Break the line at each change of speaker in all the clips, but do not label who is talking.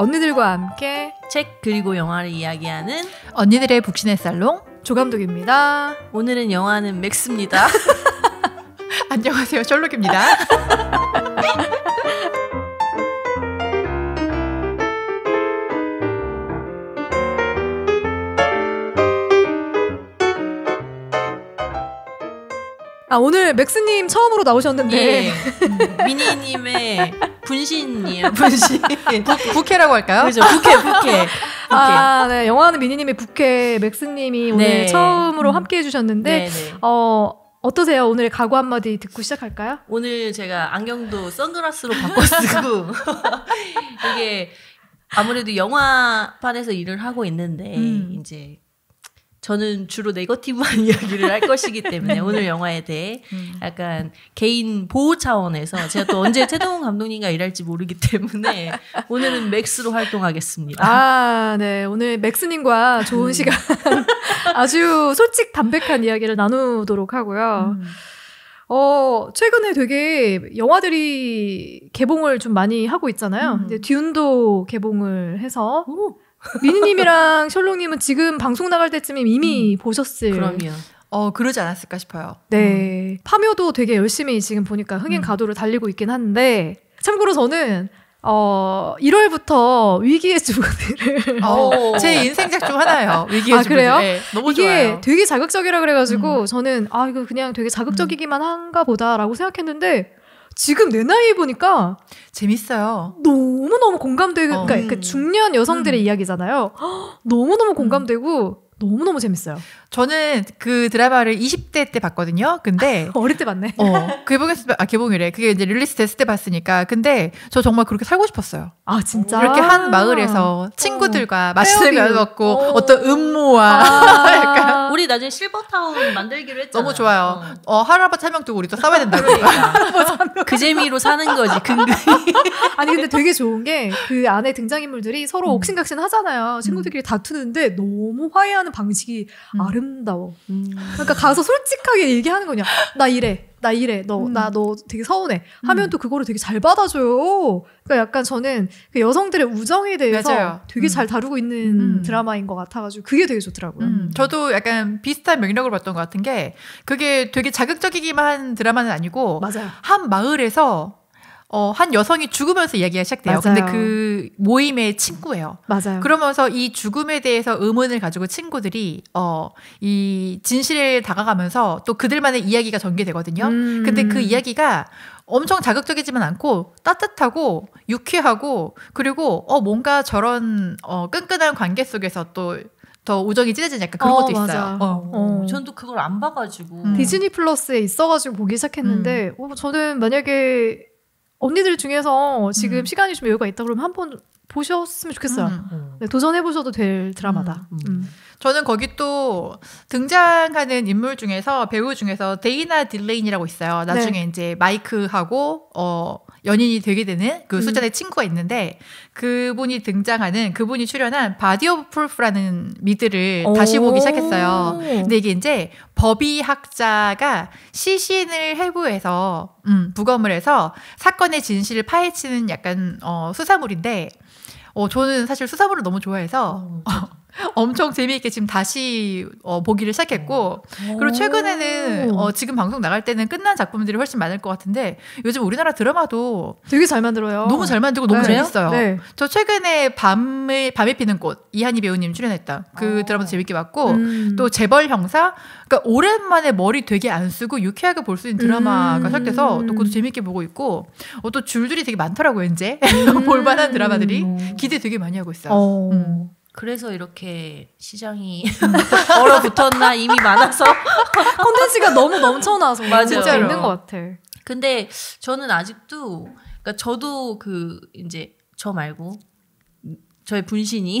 언니들과
함께 책 그리고 영화를 이야기하는 언니들의 북신의 살롱 조감독입니다. 오늘은 영화는 맥스입니다. 안녕하세요. 셜록입니다.
아, 오늘 맥스님 처음으로 나오셨는데. 예. 음,
미니님의 분신이에요. 분신. 부캐라고 할까요? 그죠. 부캐, 부캐. 아,
네. 영화는 미니님의 부캐, 맥스님이 오늘 네. 처음으로 함께 해주셨는데, 네네. 네. 어, 어떠세요? 오늘의 각오 한마디 듣고 시작할까요?
오늘 제가 안경도 선글라스로 바꿔 쓰고, 이게 아무래도 영화판에서 일을 하고 있는데, 음. 이제 저는 주로 네거티브한 이야기를 할 것이기 때문에 음. 오늘 영화에 대해 음. 약간 개인 보호 차원에서 제가 또 언제 최동훈 감독님과 일할지 모르기 때문에 오늘은 맥스로 활동하겠습니다.
아, 네. 오늘 맥스님과 좋은 음. 시간 아주 솔직 담백한 이야기를 나누도록 하고요. 음. 어, 최근에 되게 영화들이 개봉을 좀 많이 하고 있잖아요. 음. 이제 듀도 개봉을 해서 오. 미니님이랑 셜록님은 지금 방송 나갈 때쯤에 이미 음, 보셨을. 그럼요. 어 그러지 않았을까 싶어요. 네, 음. 파묘도 되게 열심히 지금 보니까 흥행 음. 가도를 달리고 있긴 한데 참고로 저는 어 1월부터 위기의 주부들을 어, 제 인생작 중하나요 위기의 아, 주부들. 그래요? 네, 너무 이게 좋아요. 되게 자극적이라 그래가지고 음. 저는 아 이거 그냥 되게 자극적이기만 음. 한가 보다라고 생각했는데 지금 내 나이에 보니까 재밌어요. 너무너무 공감되고, 어. 그러니까 그 음. 중년 여성들의 음. 이야기잖아요. 너무너무 공감되고, 음. 너무너무 재밌어요. 저는 그 드라마를
20대 때 봤거든요. 근데. 어릴 때 봤네. 어. 개봉했을 그 때, 아, 개봉이래. 그 그게 이제 릴리스 됐을 때 봤으니까. 근데 저 정말 그렇게 살고 싶었어요. 아, 진짜? 이렇게 한 마을에서 친구들과 어. 맛있는 걸 먹고 어떤 음모와 아~
약간 우리 나중에 실버타운 만들기로
했잖아. 너무 좋아요.
어, 어 할아버지 명 두고 우리 또 싸워야 된다그 그러니까. 재미로 사는 거지,
근근히. 아니, 근데 되게 좋은 게 그 안에 등장인물들이 서로 음. 옥신각신 하잖아요. 음. 친구들끼리 음. 다투는데 너무 화해하는 방식이 음. 아름다워. 음. 그러니까 가서 솔직하게 얘기하는 거냐. 나 이래. 나 이래 너 나너 음. 되게 서운해 하면 음. 또 그거를 되게 잘 받아줘요. 그러니까 약간 저는 그 여성들의 우정에 대해서 맞아요. 되게 음. 잘 다루고 있는 음. 드라마인 것 같아가지고 그게 되게 좋더라고요. 음.
저도 약간 비슷한 명령을 봤던 것 같은 게 그게 되게 자극적이기만 한 드라마는 아니고 맞아요. 한 마을에서 어, 한 여성이 죽으면서 이야기가 시작돼요. 맞아요. 근데 그 모임의 친구예요. 맞아요. 그러면서 이 죽음에 대해서 의문을 가지고 친구들이 어, 이 진실에 다가가면서 또 그들만의 이야기가 전개되거든요. 음. 근데 그 이야기가 엄청 자극적이지만 않고 따뜻하고 유쾌하고 그리고 어 뭔가 저런 어 끈끈한 관계 속에서 또 더 우정이 찢어지니 약간 그런 어, 것도 맞아. 있어요. 어. 어. 전 또 그걸 안 봐가지고
디즈니 플러스에 있어가지고 보기 시작했는데 음. 어, 저는 만약에 언니들 중에서 지금 음. 시간이 좀 여유가 있다 그러면 한 번 보셨으면 좋겠어요. 음. 음. 네, 도전해 보셔도 될 드라마다. 음. 음. 음. 저는 거기 또 등장하는 인물 중에서
배우 중에서 데이나 딜레인이라고 있어요. 나중에 네. 이제 마이크하고 어 연인이 되게 되는 그 수잔의 친구가 있는데 그분이 등장하는 그분이 출연한 바디 오브 프루프라는 미드를 다시 보기 시작했어요. 근데 이게 이제 법의학자가 시신을 해부해서 음, 부검을 해서 사건의 진실을 파헤치는 약간 어, 수사물인데 어, 저는 사실 수사물을 너무 좋아해서 어, 엄청 재미있게 지금 다시 어, 보기를 시작했고 그리고 최근에는 어, 지금 방송 나갈 때는 끝난 작품들이 훨씬 많을 것 같은데 요즘 우리나라 드라마도
되게 잘 만들어요. 너무 잘 만들고 너무 아, 그래요? 재밌어요. 네.
저 최근에 밤을 밤에 피는 꽃 이한희 배우님 출연했다 그 어. 드라마도 재밌게 봤고 음. 또 재벌 형사 그러니까 오랜만에 머리 되게 안 쓰고 유쾌하게 볼 수 있는 드라마가 음. 시작돼서 또 그것도 재밌게 보고 있고 어, 또 줄들이 되게 많더라고요 이제 음. 볼만한 드라마들이 어. 기대 되게 많이 하고 있어요. 어. 음.
그래서 이렇게 시장이
얼어붙었나 이미 많아서
콘텐츠가 너무 넘쳐나서 맞아요. 진짜 있는 어. 것 같아. 근데 저는 아직도 그러니까 저도 그 이제 저 말고 저의 분신이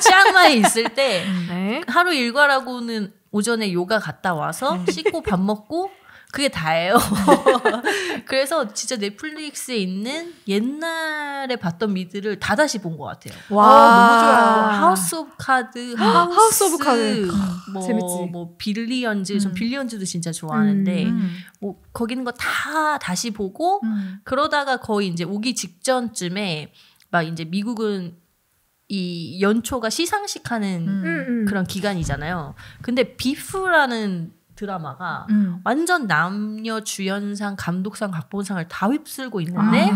치앙마이 있을 때 음, 네. 하루 일과라고는 오전에 요가 갔다 와서 음. 씻고 밥 먹고 그게 다예요. 그래서 진짜 넷플릭스에 있는 옛날에 봤던 미드를 다 다시 본 것 같아요. 와 아, 너무 좋아요. 하우스 오브 카드, 하우스, 하우스 오브 카드, 뭐, 아, 재밌지. 뭐 빌리언즈, 음. 전 빌리언즈도 진짜 좋아하는데 음. 음. 뭐 거기 있는 거 다 다시 보고 음. 그러다가 거의 이제 오기 직전쯤에 막 이제 미국은 이 연초가 시상식 하는 음. 음. 그런 기간이잖아요. 근데 비프라는 드라마가 음. 완전 남녀 주연상, 감독상, 각본상을 다 휩쓸고 있는데 아.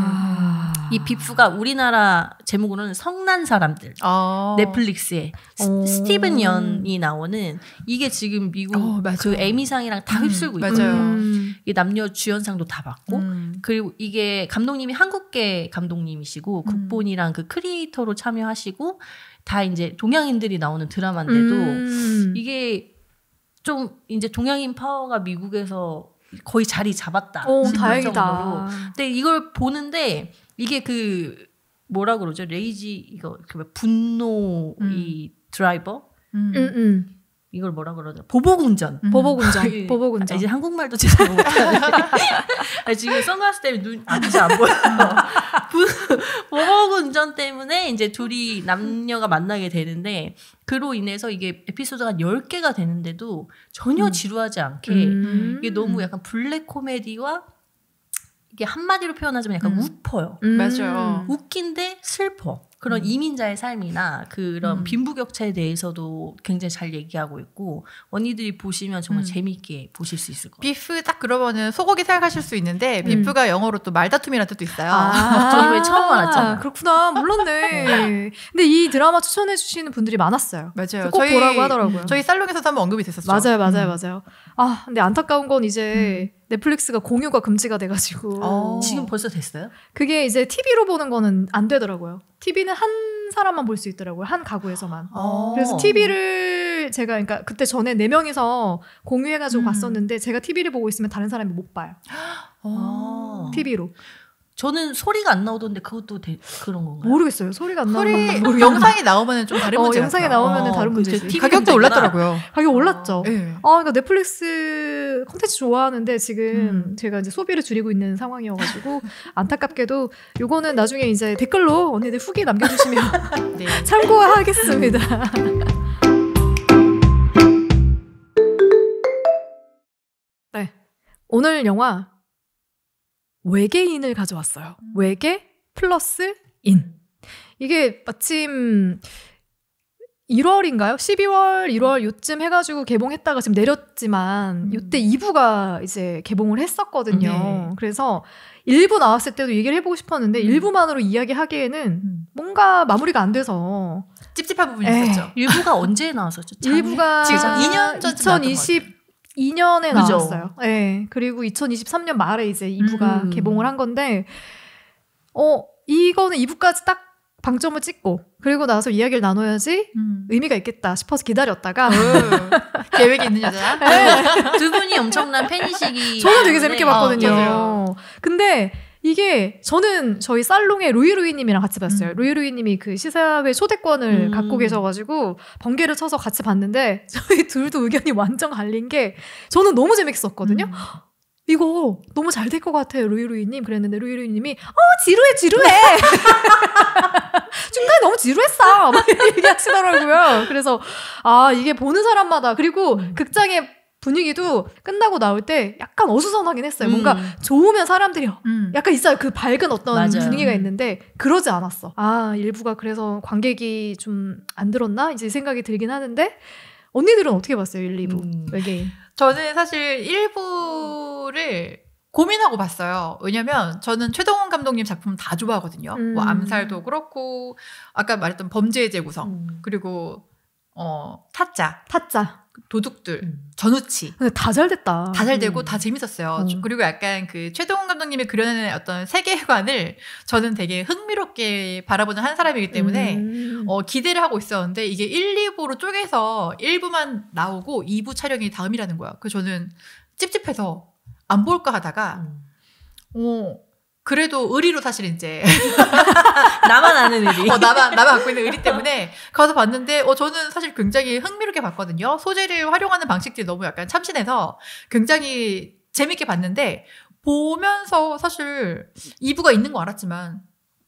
아. 이 비프가 우리나라 제목으로는 성난 사람들 아. 넷플릭스에 오. 어. 스티븐 연이 나오는 이게 지금 미국 어, 그 에미상이랑 다 음, 휩쓸고 음, 있거든요. 음. 이 남녀 주연상도 다 받고 음. 그리고 이게 감독님이 한국계 감독님이시고 극본이랑 음. 그 크리에이터로 참여하시고 다 이제 동양인들이 나오는 드라마인데도 이게 좀 이제 동양인 파워가 미국에서 거의 자리 잡았다. 오, 다행이다. 정도로. 근데 이걸 보는데 이게 그 뭐라 그러죠? 레이지 이거 그 분노 음. 드라이버. 음. 음. 이걸 뭐라 그러죠? 보복운전. 음. 보복운전. 보복운전. 아, 이제 한국말도 제대로 못하네. 아, 지금 선글라스 때문에 눈 앞이 안 보여. 어. 보복운전 때문에 이제 둘이 남녀가 만나게 되는데 그로 인해서 이게 에피소드가 10개가 되는데도 전혀 음. 지루하지 않게 음. 이게 너무 약간 블랙 코미디와 이게 한마디로 표현하자면 약간 음. 웃퍼요. 음. 맞아요. 웃긴데 슬퍼. 그런 음. 이민자의 삶이나 그런 음. 빈부격차에 대해서도 굉장히 잘 얘기하고 있고 언니들이 보시면 정말 음. 재미있게 보실 수 있을
것 같아요. 비프 딱 그러면은 소고기 생각하실 수 있는데 음. 비프가 영어로 또 말다툼이라는 뜻도 있어요.
아, 저이번 처음 알았잖아요. 아, 그렇구나 몰랐네. 근데 이 드라마 추천해 주시는 분들이 많았어요. 맞아요. 꼭 저희, 보라고 하더라고요. 저희 살롱에서도 한 번 언급이 됐었죠. 맞아요, 맞아요, 음. 맞아요. 아 근데 안타까운 건 이제 음. 넷플릭스가 공유가 금지가 돼가지고 오. 어. 지금 벌써 됐어요? 그게 이제 TV로 보는 거는 안 되더라고요. TV는 한 사람만 볼 수 있더라고요. 한 가구에서만. 오. 어. 그래서 TV를 제가 그러니까 그때 전에 네 명이서 공유해가지고 음. 봤었는데 제가 TV를 보고 있으면 다른 사람이 못 봐요. 오. 어. TV로. 저는 소리가 안 나오던데 그것도 대, 그런 건가요? 모르겠어요. 소리가 안 소리 나 영상이 나오면 좀 다른 어, 문제. 영상이 나오면 어, 다른 문제지. 가격도 올랐더라고요. 가격 올랐죠. 어. 네. 아 그러니까 넷플릭스 콘텐츠 좋아하는데 지금 음. 제가 이제 소비를 줄이고 있는 상황이어가지고 안타깝게도 요거는 나중에 이제 댓글로 언니들 후기 남겨주시면 네. 참고하겠습니다. 네 오늘 영화 외계인을 가져왔어요. 음. 외계 플러스 인. 이게 마침 1월인가요? 12월, 1월 요쯤 해가지고 개봉했다가 지금 내렸지만 음. 요때 2부가 이제 개봉을 했었거든요. 네. 그래서 1부 나왔을 때도 얘기를 해보고 싶었는데 음. 1부만으로 이야기하기에는 음. 뭔가 마무리가 안 돼서 찝찝한 부분이 에이. 있었죠. 1부가 언제 나왔었죠? 1부가 2년 전 2020. 2022년에 그죠? 나왔어요. 예. 네. 그리고 2023년 말에 이제 2부가 음. 개봉을 한 건데 어, 이거는 2부까지 딱 방점을 찍고 그리고 나서 이야기를 나눠야지 음. 의미가 있겠다 싶어서 기다렸다가 어. 계획이 있는 여자야 네.
두 분이 엄청난 팬이시기 저는 되게 재밌게 봤거든요. 어,
근데 이게 저는 저희 살롱에 루이루이님이랑 같이 봤어요. 음. 루이루이님이 그 시사회 초대권을 음. 갖고 계셔가지고 번개를 쳐서 같이 봤는데 저희 둘도 의견이 완전 갈린 게 저는 너무 재밌었거든요. 음. 이거 너무 잘 될 것 같아요, 루이루이님. 그랬는데 루이루이님이 어 지루해 지루해. 중간에 너무 지루했어. 막 얘기하시더라고요. 그래서 아 이게 보는 사람마다 그리고 음. 극장에 분위기도 끝나고 나올 때 약간 어수선하긴 했어요. 음. 뭔가 좋으면 사람들이 음. 약간 있어요. 그 밝은 어떤 맞아요. 분위기가 음. 있는데 그러지 않았어. 아, 일부가 그래서 관객이 좀 안 들었나? 이제 생각이 들긴 하는데 언니들은 어떻게 봤어요? 1, 2부 음. 외계인. 저는 사실
1부를 고민하고 봤어요. 왜냐면 저는 최동원 감독님 작품 다 좋아하거든요. 음. 뭐 암살도 그렇고 아까 말했던 범죄의 재구성 음. 그리고 어 타짜 타짜 도둑들, 음. 전우치. 근데 다 잘 됐다. 다 잘 되고 음. 다 재밌었어요. 음. 그리고 약간 그 최동훈 감독님이 그려내는 어떤 세계관을 저는 되게 흥미롭게 바라보는 한 사람이기 때문에 음. 어, 기대를 하고 있었는데 이게 1, 2부로 쪼개서 1부만 나오고 2부 촬영이 다음이라는 거야. 그래서 저는 찝찝해서 안 볼까 하다가 음. 어, 그래도 의리로 사실 이제 나만 아는 의리. 어, 나만 나만 갖고 있는 의리 때문에 가서 봤는데 어 저는 사실 굉장히 흥미롭게 봤거든요. 소재를 활용하는 방식들이 너무 약간 참신해서 굉장히 재밌게 봤는데 보면서 사실 이부가 있는 거 알았지만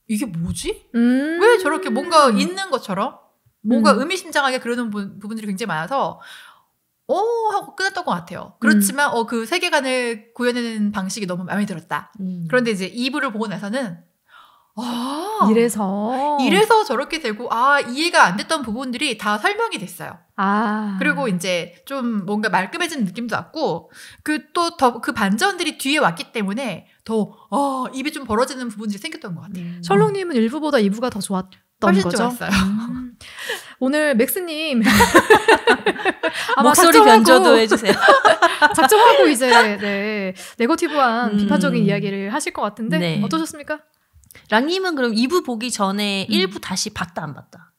이게 뭐지? 음~ 왜 저렇게 뭔가 음. 있는 것처럼 뭔가 음. 의미심장하게 그러는 부, 분들이 굉장히 많아서 오 하고 끝났던 것 같아요. 그렇지만 음. 어그 세계관을 구현하는 방식이 너무 마음에 들었다. 음. 그런데 이제 2부를 보고 나서는
아, 이래서 이래서
저렇게 되고 아 이해가 안 됐던 부분들이 다 설명이 됐어요. 아 그리고 이제 좀 뭔가 말끔해진 느낌도 왔고 그 또 더그 그 반전들이 뒤에 왔기 때문에 더 어, 입이 좀 벌어지는 부분들이 생겼던 것 같아요.
음. 셜록님은 1부보다 2부가 더 좋았. 훨씬 거 좋았어요.
음.
오늘 맥스님
목소리 변조도 해주세요.
작정하고 이제 네 네거티브한 음. 비판적인 이야기를 하실 것 같은데 네. 어떠셨습니까? 랑님은 그럼 2부 보기 전에 음. 1부 다시 봤다 안 봤다?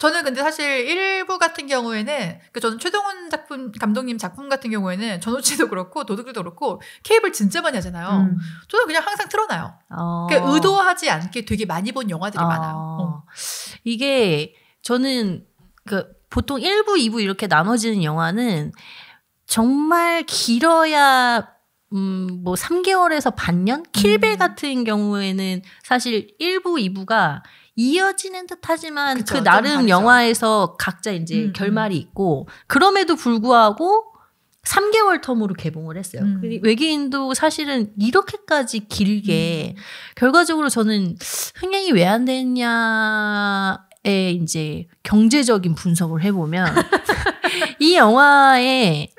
저는 근데 사실
일부 같은 경우에는 그 저는 최동훈 작품 감독님 작품 같은 경우에는 전우치도 그렇고 도둑들도 그렇고 케이블 진짜 많이 하잖아요. 음. 저는 그냥 항상 틀어놔요. 어. 그 의도하지 않게 되게 많이 본 영화들이 어. 많아요. 어.
이게 저는 그 보통 1부, 2부 이렇게 나눠지는 영화는 정말 길어야 음, 뭐 3개월에서 반년? 킬베 음. 같은 경우에는 사실 1부, 2부가 이어지는 듯하지만 그 그쵸, 그 나름 영화에서 각자 이제 음, 음, 결말이 있고 그럼에도 불구하고 3개월 텀으로 개봉을 했어요. 음. 외계인도 사실은 이렇게까지 길게 음. 결과적으로 저는 흥행이 왜 안 됐냐에 이제 경제적인 분석을 해보면 이 영화의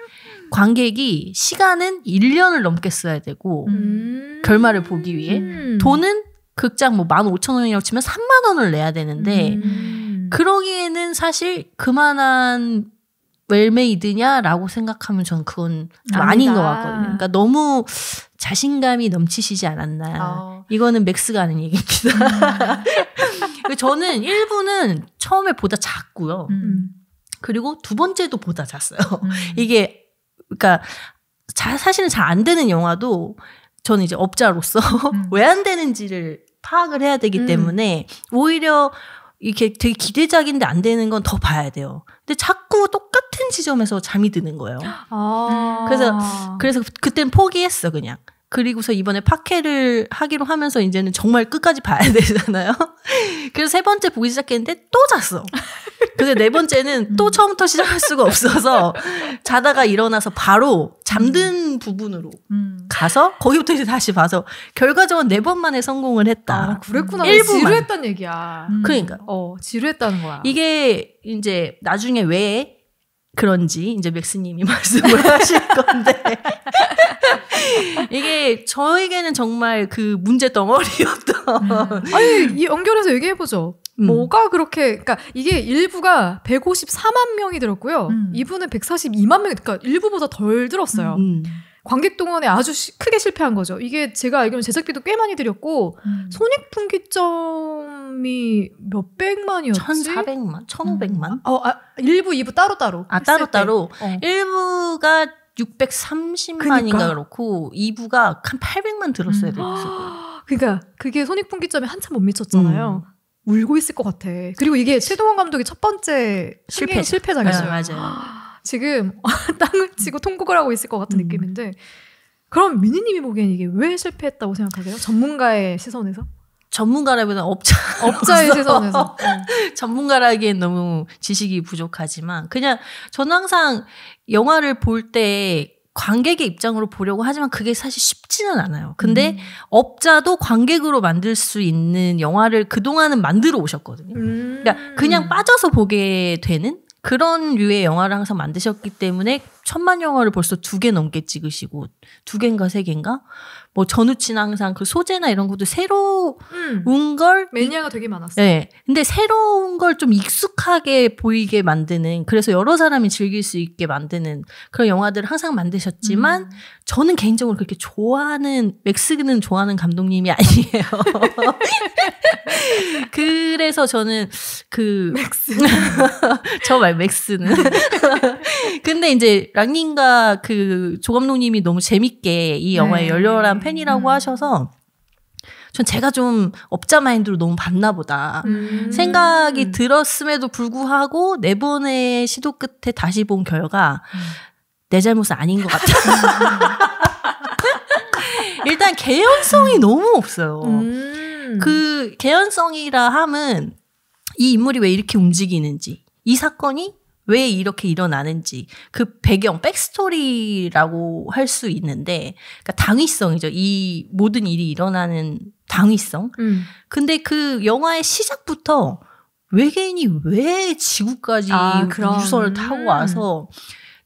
관객이 시간은 1년을 넘게 써야 되고 음. 결말을 보기 위해 음. 돈은 극장 뭐 15,000원이라고 치면 3만 원을 내야 되는데 음. 그러기에는 사실 그만한 웰메이드냐라고 생각하면 전 그건 아닌 것 같거든요. 그러니까 너무 자신감이 넘치시지 않았나. 어. 이거는 맥스가 하는 얘기입니다. 음. 저는 1부는 처음에 보다 작고요. 음. 그리고 두 번째도 보다 작어요 음. 이게 그러니까 자, 사실은 잘 안 되는 영화도 저는 이제 업자로서 음. 왜안 되는지를 파악을 해야 되기 음. 때문에 오히려 이게 되게 기대작인데 안 되는 건 더 봐야 돼요. 근데 자꾸 똑같은 지점에서 잠이 드는 거예요.
아. 그래서
그래서 그땐 포기했어 그냥. 그리고서 이번에 파케를 하기로 하면서 이제는 정말 끝까지 봐야 되잖아요. 그래서 세 번째 보기 시작했는데 또 잤어. 근데 네 번째는 음. 또 처음부터 시작할 수가 없어서 자다가 일어나서 바로 잠든 음. 부분으로 음. 가서 거기부터 이제 다시 봐서 결과적으로 네 번만에 성공을 했다. 아, 그랬구나. 일부 지루했단
얘기야. 음. 그러니까. 어, 지루했다는 거야.
이게 이제 나중에 왜 그런지 이제 맥스님이 말씀을 하실 건데
이게 저에게는 정말 그 문제 덩어리였던 음. 아니 이 연결해서 얘기해 보죠. 음. 뭐가 그렇게 그러니까 이게 일부가 154만 명이 들었고요. 음. 이분은 142만 명 그러니까 일부보다 덜 들었어요. 음, 음. 관객 동원에 아주 시, 크게 실패한 거죠. 이게 제가 알기로는 제작비도 꽤 많이 들였고 음. 손익분기점 사람이 몇 백만이었지? 1,400만? 1,500만? 음. 어,
아, 1부, 2부 따로따로. 아, 따로따로. 따로. 어. 1부가 630만인가 그러니까.
그렇고 2부가 한 800만 들었어야 음. 됐을 거예요. 그니까 그게 손익분기점에 한참 못 미쳤잖아요. 음. 울고 있을 것 같아. 그리고 이게 최동원 감독의 첫 번째 실패 실패작이죠. 맞아, 네, 맞아요. 지금 땅을 치고 통곡을 하고 있을 것 같은 음. 느낌인데 그럼 미니님이 보기엔 이게 왜 실패했다고 생각하세요? 전문가의 시선에서? 전문가라기 업자 업자의 세상에서 전문가라기엔 너무 지식이
부족하지만 그냥 저는 항상 영화를 볼 때 관객의 입장으로 보려고 하지만 그게 사실 쉽지는 않아요. 근데 음. 업자도 관객으로 만들 수 있는 영화를 그동안은 만들어 오셨거든요. 음. 그러니까 그냥 빠져서 보게 되는 그런 류의 영화를 항상 만드셨기 때문에 천만 영화를 벌써 두 개 넘게 찍으시고 두 개인가 세 개인가 뭐 전우치는 항상 그 소재나 이런 것도 새로운 음. 걸
매니아가 되게 많았어요. 네,
근데 새로운 걸 좀 익숙하게 보이게 만드는 그래서 여러 사람이 즐길 수 있게 만드는 그런 영화들을 항상 만드셨지만 음. 저는 개인적으로 그렇게 좋아하는 맥스는 좋아하는 감독님이 아니에요. 그래서 저는 그 맥스 저 말 맥스는 근데 이제 랑님과 그 조감독님이 너무 재밌게 이 영화에 네. 열렬한 팬이라고 음. 하셔서 전 제가 좀 업자 마인드로 너무 봤나 보다 음. 생각이 들었음에도 불구하고 네 번의 시도 끝에 다시 본 결과 음. 내 잘못은 아닌 것 같아. 일단 개연성이 너무 없어요. 음. 그 개연성이라 함은 이 인물이 왜 이렇게 움직이는지 이 사건이 왜 이렇게 일어나는지 그 배경 백스토리라고 할 수 있는데 그러니까 당위성이죠 이 모든 일이 일어나는 당위성 음. 근데 그 영화의 시작부터 외계인이 왜 지구까지 아, 우주선을 타고 와서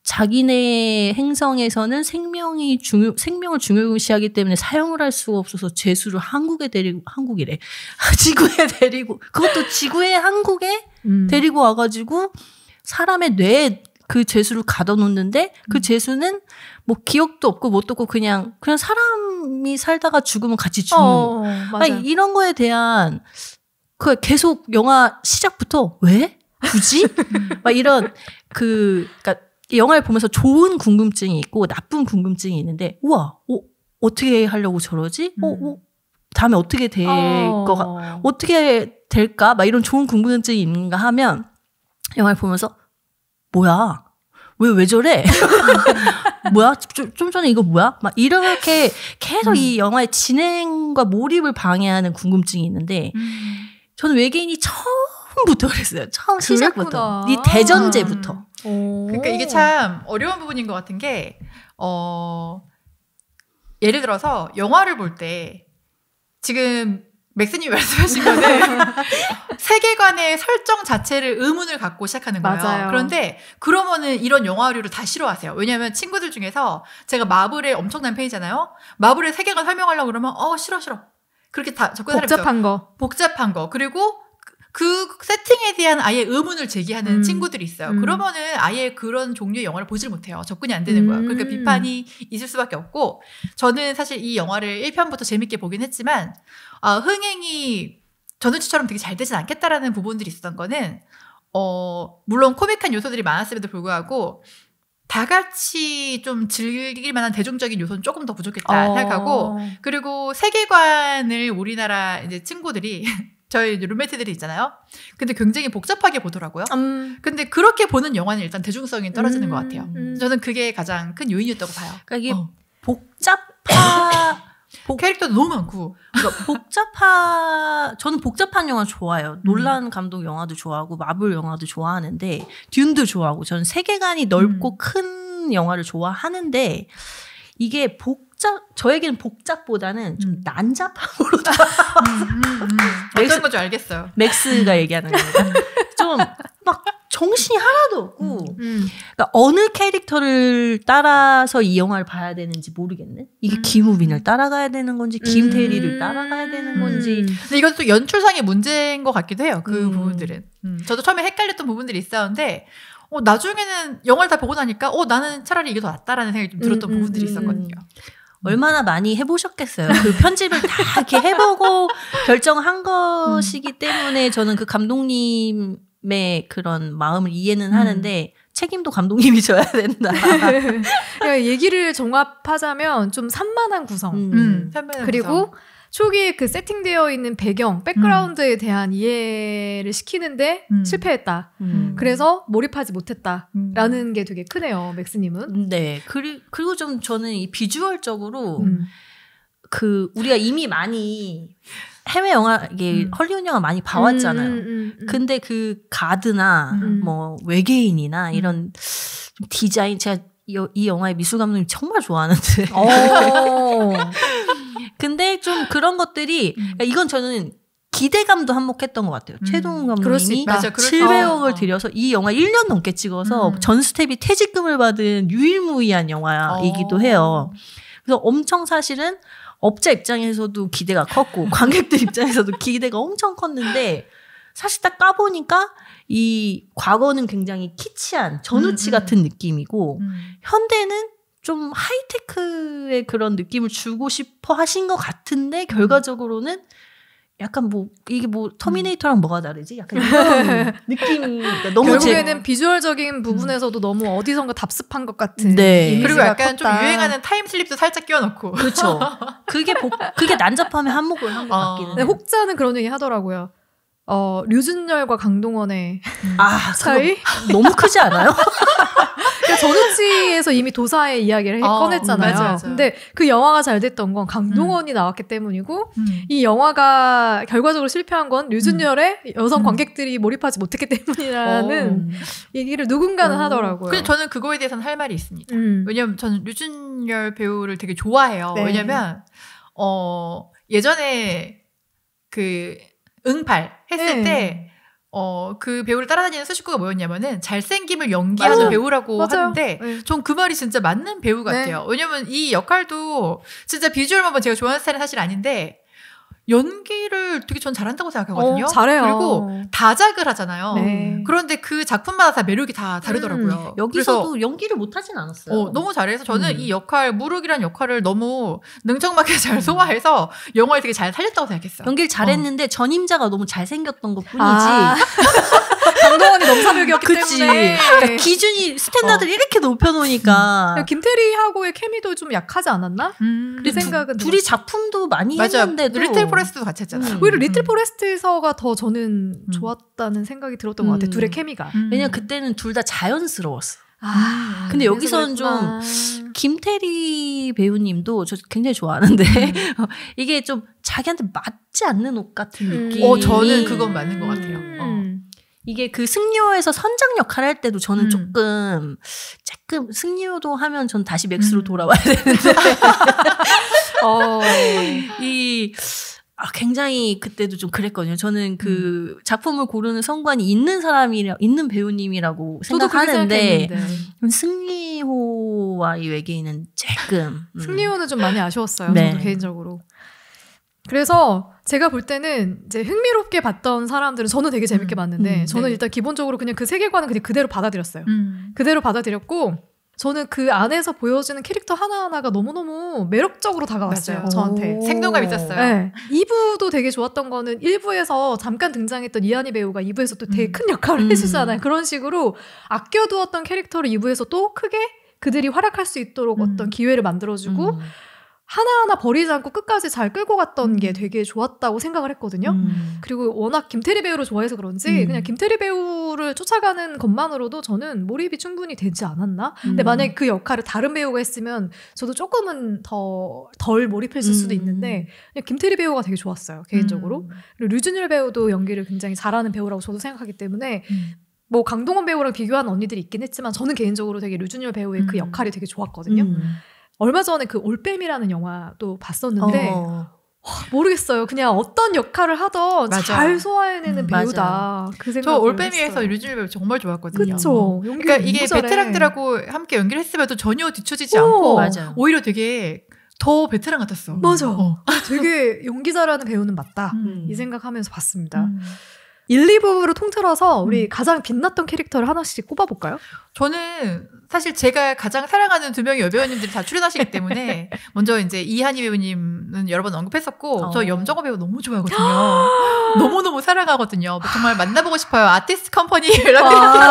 자기네 행성에서는 생명이 중요 생명을 중요시하기 때문에 사용을 할 수가 없어서 죄수를 한국에 데리고 한국이래 지구에 데리고 그것도 지구에 한국에 음. 데리고 와가지고 사람의 뇌에 그 재수를 가둬놓는데 그 음. 재수는 뭐 기억도 없고 못 듣고 그냥 그냥 사람이 살다가 죽으면 같이 죽는 어, 아 이런 거에 대한 그 계속 영화 시작부터 왜 굳이 막 이런 그 그러니까 영화를 보면서 좋은 궁금증이 있고 나쁜 궁금증이 있는데 우와 어, 어떻게 하려고 저러지? 어, 음. 어, 어 다음에 어떻게 될거 어. 어떻게 될까? 막 이런 좋은 궁금증이 있는가 하면 영화를 보면서 뭐야 왜, 왜 저래? 뭐야? 좀, 좀, 전에 이거 뭐야? 막 이렇게 계속 음. 이 영화의 진행과 몰입을 방해하는 궁금증이 있는데, 음. 저는
외계인이 처음부터 그랬어요. 처음 그랬구나. 시작부터. 이 대전제부터. 음. 그러니까 이게 참 어려운 부분인 것 같은 게, 어, 예를 들어서 영화를 볼 때, 지금 맥스님 말씀하시 거는 세계관의 설정 자체를 의문을 갖고 시작하는 거예요. 맞아요. 그런데 그러면은 이런 영화류를 다 싫어하세요. 왜냐하면 친구들 중에서 제가 마블의 엄청난 팬이잖아요. 마블의 세계관 설명하려고 그러면 어 싫어 싫어. 그렇게 다 접근하는 복잡한 거. 복잡한 거. 그리고 그 세팅에 대한 아예 의문을 제기하는 음. 친구들이 있어요. 음. 그러면은 아예 그런 종류의 영화를 보질 못해요. 접근이 안 되는 음. 거야. 그러니까 음. 비판이 있을 수밖에 없고 저는 사실 이 영화를 1편부터 재밌게 보긴 했지만 어, 흥행이 전우치처럼 되게 잘 되진 않겠다라는 부분들이 있었던 거는 어, 물론 코믹한 요소들이 많았음에도 불구하고 다 같이 좀 즐길 만한 대중적인 요소는 조금 더 부족했다 어. 생각하고 그리고 세계관을 우리나라 이제 친구들이 저희 룸메이트들이 있잖아요. 근데 굉장히 복잡하게 보더라고요. 음. 근데 그렇게 보는 영화는 일단 대중성이 떨어지는 음. 것 같아요. 음. 저는 그게 가장 큰 요인이었다고 봐요. 그러니까 이게 어. 복잡하 복... 캐릭터도 너무 많고. 그러니까 복잡한
저는 복잡한 영화 좋아해요. 음. 놀란 감독 영화도 좋아하고 마블 영화도 좋아하는데 듄도 좋아하고 저는 세계관이 넓고 음. 큰 영화를 좋아하는데 이게 복 복잡 저에게는 복잡보다는 좀 음. 난잡함으로 음, 음, 맥스, 어줄 알겠어요. 맥스가 얘기하는 거 좀막 정신이 하나도 없고 음, 음. 그러니까 어느 캐릭터를 따라서 이 영화를 봐야 되는지
모르겠네 이게 음. 김우빈을 따라가야 되는 건지 김태리를 따라가야 되는 건지 근데 이건 또 연출상의 문제인 것 같기도 해요 그 부분들은 저도 처음에 헷갈렸던 부분들이 있었는데 어, 나중에는 영화를 다 보고 나니까 어 나는 차라리 이게 더 낫다라는 생각이 좀 들었던 부분들이 있었거든요 음. 얼마나 많이 해보셨겠어요. 그 편집을 다 이렇게 해보고
결정한 것이기 음. 때문에 저는 그 감독님의 그런 마음을 이해는 음. 하는데 책임도 감독님이 져야 된다.
그러니까 얘기를 종합하자면 좀 산만한 구성. 음, 산만한 그리고 구성. 초기에 그 세팅되어 있는 배경, 백그라운드에 음. 대한 이해를 시키는데 음. 실패했다. 음. 그래서 몰입하지 못했다라는 게 되게 크네요, 맥스님은. 네. 그리, 그리고 좀 저는 이
비주얼적으로
그 우리가 이미 많이 해외 영화
이게 음. 헐리우드 영화 많이 봐왔잖아요. 음, 음, 근데 그 가드나 뭐 외계인이나 이런 좀 디자인 제가 이, 이 영화의 미술 감독님 정말 좋아하는데. 어. 근데 좀 그런 것들이 그 이건 저는 기대감도 한몫했던 것 같아요. 음. 최동훈 감독님이 700억을 어, 어. 들여서 이 영화 1년 넘게 찍어서 음. 전 스텝이 퇴직금을 받은 유일무이한 영화이기도 어. 해요. 그래서 엄청 사실은 업자 입장에서도 기대가 컸고 관객들 입장에서도 기대가 엄청 컸는데 사실 딱 까보니까 이 과거는 굉장히 키치한 전우치 음, 음. 같은 느낌이고 음. 현대는 좀 하이테크의 그런 느낌을 주고 싶어 하신 것 같은데 결과적으로는 약간 뭐 이게 뭐 터미네이터랑 뭐가 다르지? 약간 이런 느낌. 그러니까 너무 결국에는 제...
비주얼적인 부분에서도 음. 너무 어디선가 답습한 것 같은. 네. 그리고 약간 컸다. 좀 유행하는 타임슬립도 살짝 끼워넣고. 그렇죠. 그게 복, 그게 난잡함의 한몫을 한것 어. 같기는. 네, 혹자는 그런 얘기 하더라고요. 어 류준열과 강동원의 아, 차이 너무 크지 않아요? 전우치에서 그러니까 이미 도사의 이야기를 아, 꺼냈잖아요. 맞아, 맞아. 근데 그 영화가 잘 됐던 건 강동원이 음. 나왔기 때문이고 음. 이 영화가 결과적으로 실패한 건 류준열의 음. 여성 음. 관객들이 몰입하지 못했기 때문이라는 오. 어. 얘기를 누군가는 오. 어. 하더라고요. 근데 저는 그거에 대해서는 할 말이 있습니다. 음. 왜냐면 저는 류준열
배우를 되게 좋아해요. 네. 왜냐면 어 예전에 그 응팔 했을 네. 때 어, 그 배우를 따라다니는 수식구가 뭐였냐면은 잘생김을 연기하는 맞아요. 배우라고 맞아요. 하는데 네. 전그 말이 진짜 맞는 배우 네. 같아요. 네. 왜냐면 이 역할도 진짜 비주얼만 제가 좋아하는 스타일은 사실 아닌데 연기를 되게 전 잘한다고 생각하거든요. 어, 잘해요. 그리고 다작을 하잖아요. 네. 그런데 그 작품마다 다 매력이 다 음, 다르더라고요. 음, 여기서도 그래서, 연기를 못하진 않았어요. 어, 너무 잘해서 저는 음. 이 역할 무륵이란 역할을 너무 능청맞게 잘 음. 소화해서 영화를 되게 잘 살렸다고 생각했어요. 연기를 잘했는데 어. 전임자가 너무 잘생겼던 것뿐이지. 아.
강동원이 넘사벽이었기 그치.
때문에 그러니까
기준이 스탠다드를 어. 이렇게 높여놓으니까 음. 김태리하고의 케미도 좀 약하지 않았나? 음. 그 생각은 둘이 들었 작품도 많이 맞아. 했는데도 리틀 포레스트도 같이 했잖아. 음. 오히려 리틀 음. 포레스트에서가 더 저는 음. 좋았다는 생각이 들었던 것 같아. 요 둘의 음. 케미가. 왜냐 면 그때는 둘 다 자연스러웠어.
아, 근데 여기서는 좀
김태리
배우님도 저 굉장히 좋아하는데 음. 어, 이게 좀 자기한테 맞지 않는 옷
같은 느낌. 음. 어, 저는 그건 맞는 것 같아요. 어.
이게 그 승리호에서 선장 역할 을할 때도 저는 음. 조금 조금 승리호도 하면 전 다시 맥스로 음. 돌아와야 되는데 어, 네. 이 아, 굉장히 그때도 좀 그랬거든요. 저는 그 음. 작품을 고르는 성관이 있는 사람이라 있는 배우님이라고 생각하는데 승리호와 이 외계인은 조금 음. 승리호는 좀 많이 아쉬웠어요. 네. 저도
개인적으로. 그래서 제가 볼 때는 이제 흥미롭게 봤던 사람들은 저는 되게 재밌게 음, 봤는데 음, 저는 네. 일단 기본적으로 그냥 그 세계관은 그냥 그대로 받아들였어요. 음. 그대로 받아들였고 저는 그 안에서 보여지는 캐릭터 하나하나가 너무너무 매력적으로 다가왔어요. 맞아요. 저한테. 생동감 있었어요. 네. 2부도 되게 좋았던 거는 1부에서 잠깐 등장했던 이하늬 배우가 2부에서 또 되게 음. 큰 역할을 음. 해주잖아요. 그런 식으로 아껴두었던 캐릭터를 2부에서 또 크게 그들이 활약할 수 있도록 음. 어떤 기회를 만들어주고 하나하나 버리지 않고 끝까지 잘 끌고 갔던 음. 게 되게 좋았다고 생각을 했거든요. 음. 그리고 워낙 김태리 배우를 좋아해서 그런지 음. 그냥 김태리 배우를 쫓아가는 것만으로도 저는 몰입이 충분히 되지 않았나? 근데 음. 만약에 그 역할을 다른 배우가 했으면 저도 조금은 더 덜 몰입했을 수도 음. 있는데 그냥 김태리 배우가 되게 좋았어요, 개인적으로. 음. 그리고 류준일 배우도 연기를 굉장히 잘하는 배우라고 저도 생각하기 때문에 뭐 강동원 배우랑 비교한 언니들이 있긴 했지만 저는 개인적으로 되게 류준일 배우의 그 역할이 되게 좋았거든요. 얼마 전에 그 올빼미라는 영화도 봤었는데 어. 모르겠어요. 그냥 어떤 역할을 하던 맞아. 잘 소화해내는 음, 배우다. 그저 올빼미에서
류준일 배우 정말 좋았거든요. 그쵸. 그러니까 이게 잘해. 베테랑들하고 함께 연기를 했음에도 전혀 뒤처지지 않고 맞아. 오히려 되게
더 베테랑 같았어. 맞아. 어. 되게 연기 잘하는 배우는 맞다. 음. 이 생각하면서 봤습니다. 음. 1, 2부로 통틀어서 우리 음. 가장 빛났던 캐릭터를 하나씩 꼽아볼까요? 저는 사실 제가 가장 사랑하는 두 명의 여배우님들이 다 출연하시기 때문에
네. 먼저 이제 이한희 배우님은 여러 번 언급했었고 어. 저 염정호 배우 너무 좋아하거든요. 너무너무 사랑하거든요. 뭐 정말 만나보고 싶어요. 아티스트 컴퍼니 연락드리세요.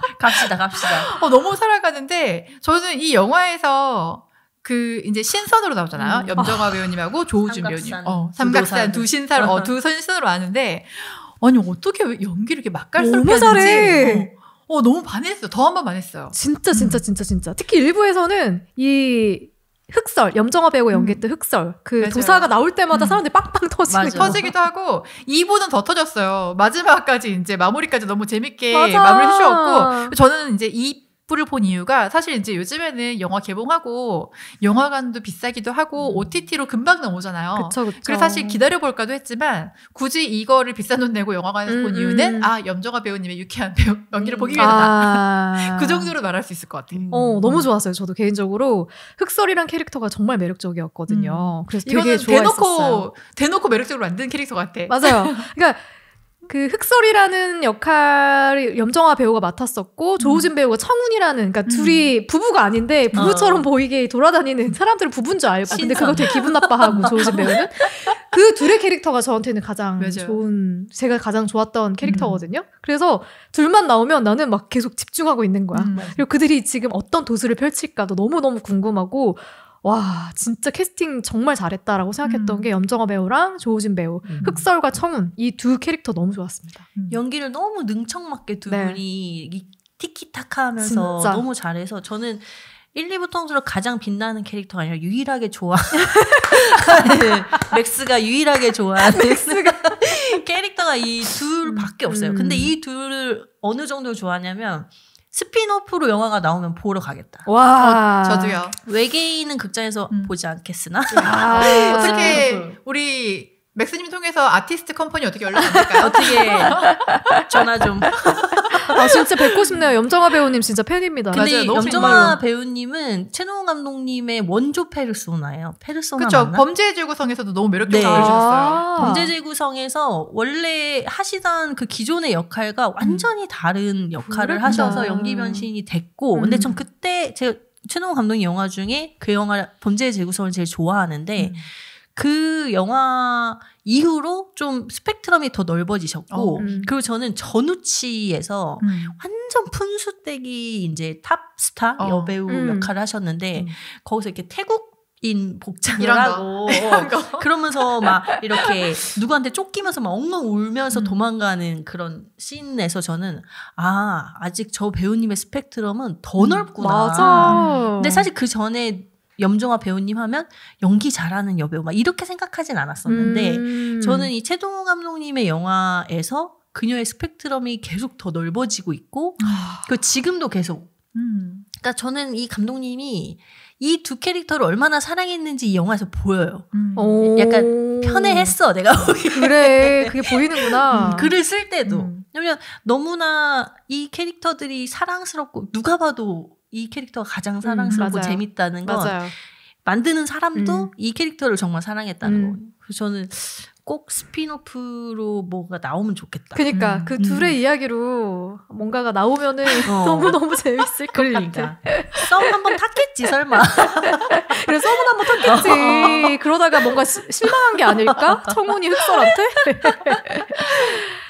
갑시다, 갑시다. 어, 너무 사랑하는데 저는 이 영화에서 그 이제 신선으로 나오잖아요. 음. 염정아 어. 배우님하고 조우준 배우님. 어, 삼각산 두 신사로 어, 두 선신으로 아는데 아니 어떻게 연기를 이렇게 맛깔스럽게 너무 잘
어, 어, 너무 반했어. 요더 한 번 반했어요. 진짜 진짜 음. 진짜 진짜. 특히 일부에서는 이 흑설 염정아 배우 연기했던 음. 흑설 그 맞아요. 도사가 나올 때마다 음. 사람들이 빵빵
터지는 터지기도 하고 2부는 더 터졌어요 마지막까지 이제 마무리까지 너무 재밌게 마무리 해주셨고 저는 이제 이 불를본 이유가 사실 이제 요즘에는 영화 개봉하고 영화관도 비싸기도 하고 OTT로 음. 금방 나오잖아요. 그쵸, 그쵸. 그래서 사실 기다려볼까도 했지만 굳이 이거를 비싼 돈 내고 영화관에서 음, 본 이유는 음. 아 염정아 배우님의 유쾌한 배우 연기를 음. 보기 위해서다. 아. 그 정도로 말할 수 있을 것 같아요. 어 음. 너무
좋았어요. 저도 개인적으로 흑설이란 캐릭터가 정말 매력적이었거든요. 그래서 되게 좋아했어요. 대놓고 대놓고
매력적으로 만든 캐릭터 같아. 맞아요.
그러니까 그 흑설이라는 역할을 염정아 배우가 맡았었고 음. 조우진 배우가 청운이라는 그러니까 음. 둘이 부부가 아닌데 어. 부부처럼 어. 보이게 돌아다니는 사람들을 부부인 줄 알고 아, 근데 그거 되게 기분 나빠하고 조우진 배우는 그 둘의 캐릭터가 저한테는 가장 맞아요. 좋은 제가 가장 좋았던 캐릭터거든요. 음. 그래서 둘만 나오면 나는 막 계속 집중하고 있는 거야. 음, 그리고 그들이 지금 어떤 도수를 펼칠까도 너무 너무 궁금하고 와 진짜 캐스팅 정말 잘했다라고 생각했던 음. 게 염정아 배우랑 조우진 배우 음. 흑설과 청운 이 두 캐릭터 너무 좋았습니다. 음.
연기를 너무 능청맞게 두 네. 분이 티키타카하면서 너무 잘해서 저는 1, 2부 통틀어 가장 빛나는 캐릭터가 아니라 유일하게 좋아하는 맥스가 유일하게 좋아하는 아, 맥스가 캐릭터가 이 둘밖에 없어요. 근데 음. 이 둘을 어느 정도 좋아하냐면 스피노프로 영화가 나오면 보러 가겠다. 와, 어, 저, 도요 어, 외계인은 극장에서 음. 보지 않겠으나. 아. 어떻게
우리 맥스님 통해서 아티스트 컴퍼니 어떻게 연락합니까?
어떻게
전화 좀.
아 진짜 뵙고 싶네요. 염정아 배우님 진짜 팬입니다. 근데 맞아요, 염정아 배우님은 채노
감독님의 원조 페르소나예요. 페르소나 그렇죠. 범죄의 구성에서도 너무 매력적으로 네. 보여주셨어요. 아~ 범죄의 구성에서 원래 하시던 그 기존의 역할과 음. 완전히 다른 역할을 그렇구나. 하셔서 연기 변신이 됐고 음. 근데 전 그때 제가 최노 감독님 영화 중에 그 영화 범죄의 재구성을 제일 좋아하는데 음. 그 영화 이후로 좀 스펙트럼이 더 넓어지셨고 어, 음. 그리고 저는 전우치에서 음. 완전 푼수대기 이제 탑스타 어, 여배우 음. 역할을 하셨는데 음. 거기서 이렇게 태국 인 복장을 이런 하고 그러면서 막 이렇게 누구한테 쫓기면서 막 엉엉 울면서 음. 도망가는 그런 씬에서 저는 아 아직 저 배우님의 스펙트럼은 더 음. 넓구나. 맞아. 근데 사실 그 전에 염정아 배우님 하면 연기 잘하는 여배우 막 이렇게 생각하진 않았었는데 음. 저는 이 최동호 감독님의 영화에서 그녀의 스펙트럼이 계속 더 넓어지고 있고 아. 그 지금도 계속 음. 그러니까 저는 이 감독님이 이 두 캐릭터를 얼마나 사랑했는지 이 영화에서 보여요. 음. 어, 약간 편애했어 내가 그래 그게 보이는구나. 음, 글을 쓸 때도 음. 왜냐면 너무나 이 캐릭터들이 사랑스럽고 누가 봐도 이 캐릭터가 가장 음, 사랑스럽고 음, 재밌다는 건 맞아요. 만드는 사람도 음. 이 캐릭터를 정말 사랑했다는 음. 거. 그래서 저는 꼭 스피노프로 뭐가 나오면 좋겠다. 그니까 음. 그 둘의 음.
이야기로 뭔가가 나오면은 어. 너무 너무 재밌을 것 그러니까. 같아. 썸 한번 탔겠지 설마. 그래 썸은 한 번 탔겠지. 그러다가 뭔가 시, 실망한 게 아닐까? 청혼이 흑설한테.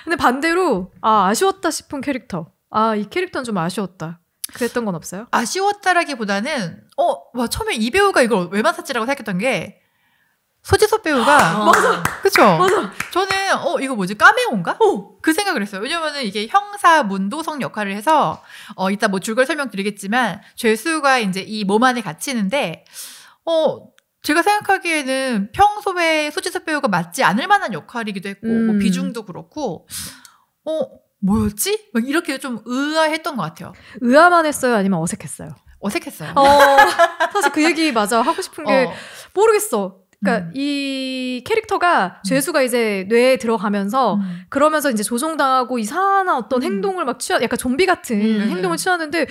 근데 반대로 아 아쉬웠다 싶은 캐릭터. 아 이 캐릭터는 좀 아쉬웠다. 그랬던 건 없어요? 아쉬웠다라기보다는 어,
와 처음에 이 배우가 이걸 왜 맡았지라고 생각했던 게 소지섭 배우가 아. 어, 맞아. 그쵸? 맞아. 저는 어 이거 뭐지 까메온가? 오. 그 생각을 했어요. 왜냐면은 이게 형사 문도성 역할을 해서 어 이따 뭐 줄걸 설명드리겠지만 죄수가 이제 이 몸 안에 갇히는데 어 제가 생각하기에는 평소에 소지섭 배우가 맞지 않을 만한 역할이기도 했고 뭐 음. 뭐 비중도 그렇고 어 뭐였지? 막 이렇게
좀 의아했던 것 같아요. 의아만 했어요? 아니면 어색했어요? 어색했어요. 어, 사실 그 얘기 맞아. 하고 싶은 게 어. 모르겠어. 그니까 음. 이 캐릭터가 죄수가 이제 뇌에 들어가면서 음. 그러면서 이제 조종당하고 이상한 어떤 음. 행동을 막 취하, 약간 좀비 같은 음. 행동을 음. 취하는데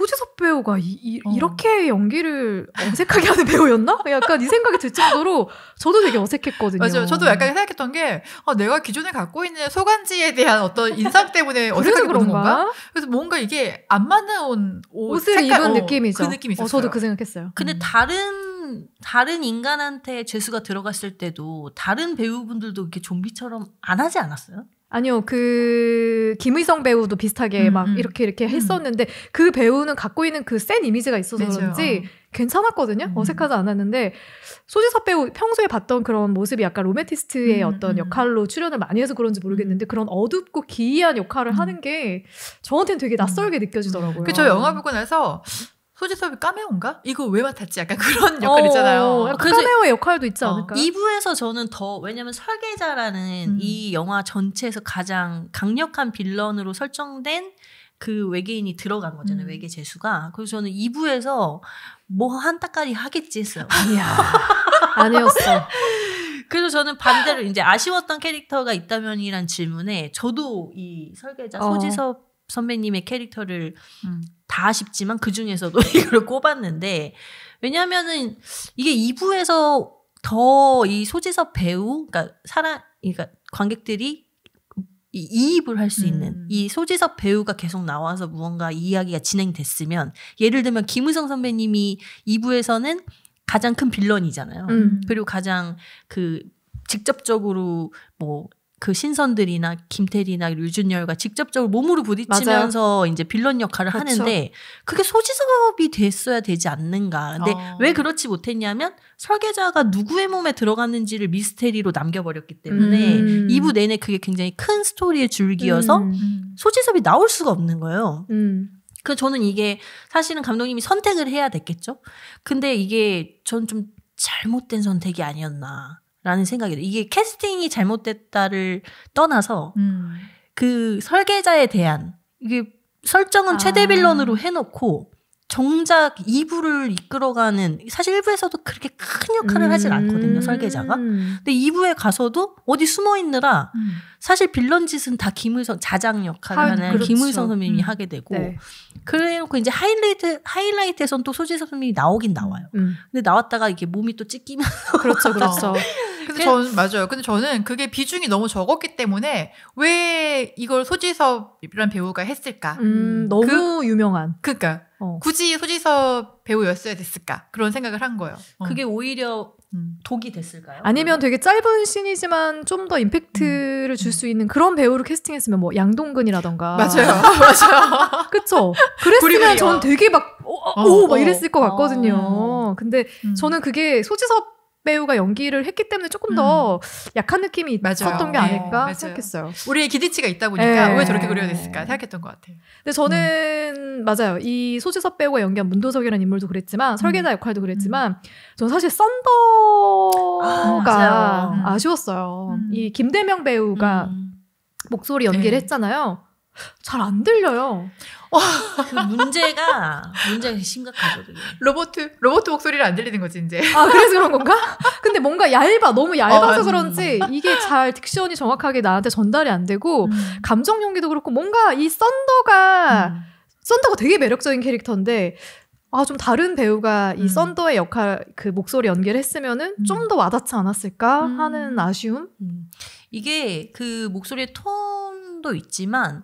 소지섭 배우가 이, 이 어. 렇게 연기를 어색하게 하는 배우였나? 약간 이 생각이 들 정도로 저도 되게 어색했거든요. 맞아요. 저도 약간
생각했던 게 아, 내가 기존에 갖고 있는 소간지에 대한 어떤 인상 때문에 어색하게 그런 건가? 그래서 뭔가 이게 안 맞는 옷, 옷을 입은 어, 느낌이죠. 그 느낌이 있었어요. 어, 저도 그 생각했어요. 근데
음.
다른 다른 인간한테 재수가 들어갔을 때도 다른 배우분들도 이렇게 좀비처럼 안 하지 않았어요?
아니요, 그, 김의성 배우도 비슷하게 음, 막 음. 이렇게 이렇게 음. 했었는데, 그 배우는 갖고 있는 그 센 이미지가 있어서 맞아요. 그런지 괜찮았거든요? 음. 어색하지 않았는데, 소지섭 배우 평소에 봤던 그런 모습이 약간 로맨티스트의 음, 어떤 역할로 출연을 많이 해서 그런지 모르겠는데, 그런 어둡고 기이한 역할을 하는 게 저한테는 되게 낯설게 느껴지더라고요. 그, 저 영화 보고 나서, 소지 섭이 까메오인가?
이거 왜 맡았지? 약간 그런 어, 역할 있잖아요. 까메오
역할도 있지 않을까? 어,
2부에서 저는 더
왜냐면 설계자라는 음. 이 영화 전체에서 가장 강력한 빌런으로 설정된 그 외계인이 들어간 거잖아요. 음. 외계 재수가. 그래서 저는 2부에서 뭐한 따까리 하겠지 했어요. 아야 아니었어. 그래서 저는 반대로 이제 아쉬웠던 캐릭터가 있다면이란 질문에 저도 이 설계자 어. 소지섭 선배님의 캐릭터를 음. 다 쉽지만 그 중에서도 이걸 꼽았는데 왜냐하면은 이게 2부에서 더 이 소지섭 배우 그러니까 사람 그러니까 관객들이 이입을 할 수 있는 음. 이 소지섭 배우가 계속 나와서 무언가 이야기가 진행됐으면 예를 들면 김우성 선배님이 2부에서는 가장 큰 빌런이잖아요. 음. 그리고 가장 그 직접적으로 뭐그 신선들이나 김태리나 류준열과 직접적으로 몸으로 부딪히면서 맞아요. 이제 빌런 역할을 그렇 하는데 그게 소지섭이 됐어야 되지 않는가. 근데 어. 왜 그렇지 못했냐면 설계자가 누구의 몸에 들어갔는지를 미스테리로 남겨버렸기 때문에 음. 2부 내내 그게 굉장히 큰 스토리의 줄기여서 음. 소지섭이 나올 수가 없는 거예요. 음. 그 저는 이게 사실은 감독님이 선택을 해야 됐겠죠. 근데 이게 전 좀 잘못된 선택이 아니었나. 라는 생각이 들어요. 이게 캐스팅이 잘못됐다를 떠나서 음. 그 설계자에 대한 이게 설정은 아. 최대 아. 빌런으로 해놓고 정작 2부를 이끌어가는 사실 1부에서도 그렇게 큰 역할을 음. 하진 않거든요 설계자가 음. 근데 2부에 가서도 어디 숨어있느라 음. 사실 빌런 짓은 다김우성 자장 역할을 아, 하, 는 그렇죠. 김의성 선배님이 음. 하게 되고 네. 그래놓고 이제 하이라이트 하이라이트에선 또 소지섭 선배님이
나오긴 나와요 음. 근데 나왔다가 이게 몸이 또 찢기면 그렇죠 그렇죠 저는 맞아요. 근데 저는 그게 비중이 너무 적었기 때문에 왜 이걸 소지섭이란 배우가 했을까? 음, 너무 그, 유명한. 그니까 어.
굳이 소지섭
배우였어야 됐을까? 그런 생각을 한 거예요. 어. 그게 오히려 음. 독이 됐을까요?
아니면 되게 짧은 신이지만 좀 더 임팩트를 음. 줄수 음. 있는 그런 배우를 캐스팅했으면 뭐 양동근이라던가 맞아요, 맞아요. 그쵸? 그랬으면 전 되게 막 오막 어 어, 어, 어, 어, 이랬을 것 같거든요. 근데 음. 저는 그게 소지섭 배우가 연기를 했기 때문에 조금 음. 더 음. 약한 느낌이 있었던 게 아닐까
네, 생각했어요. 우리의 기대치가 있다 보니까 네. 왜 저렇게 그려냈을까 네. 생각했던 것 같아요.
근데 저는 음. 맞아요. 이 소지섭 배우가 연기한 문도석이라는 인물도 그랬지만 음. 설계자 역할도 그랬지만 음. 저는 사실 썬더가 아, 쉬웠어요이 김대명 배우가 목소리 연기를 네. 했잖아요. 잘안 들려요. 그
문제가 문제가 심각하죠.
로버로버
목소리를 안 들리는 거지 이제. 아
그래서 그런 건가? 근데 뭔가 얇아 너무 얇아서 어, 그런지 이게 잘 딕션이 정확하게 나한테 전달이 안 되고 음. 감정 연기도 그렇고 뭔가 이 썬더가 음. 썬더가 되게 매력적인 캐릭터인데 아, 좀 다른 배우가 이 음. 썬더의 역할, 그 목소리 연기를 했으면은 음. 좀더 와닿지 않았을까 음. 하는 아쉬움? 음.
이게 그 목소리의 톤도 있지만,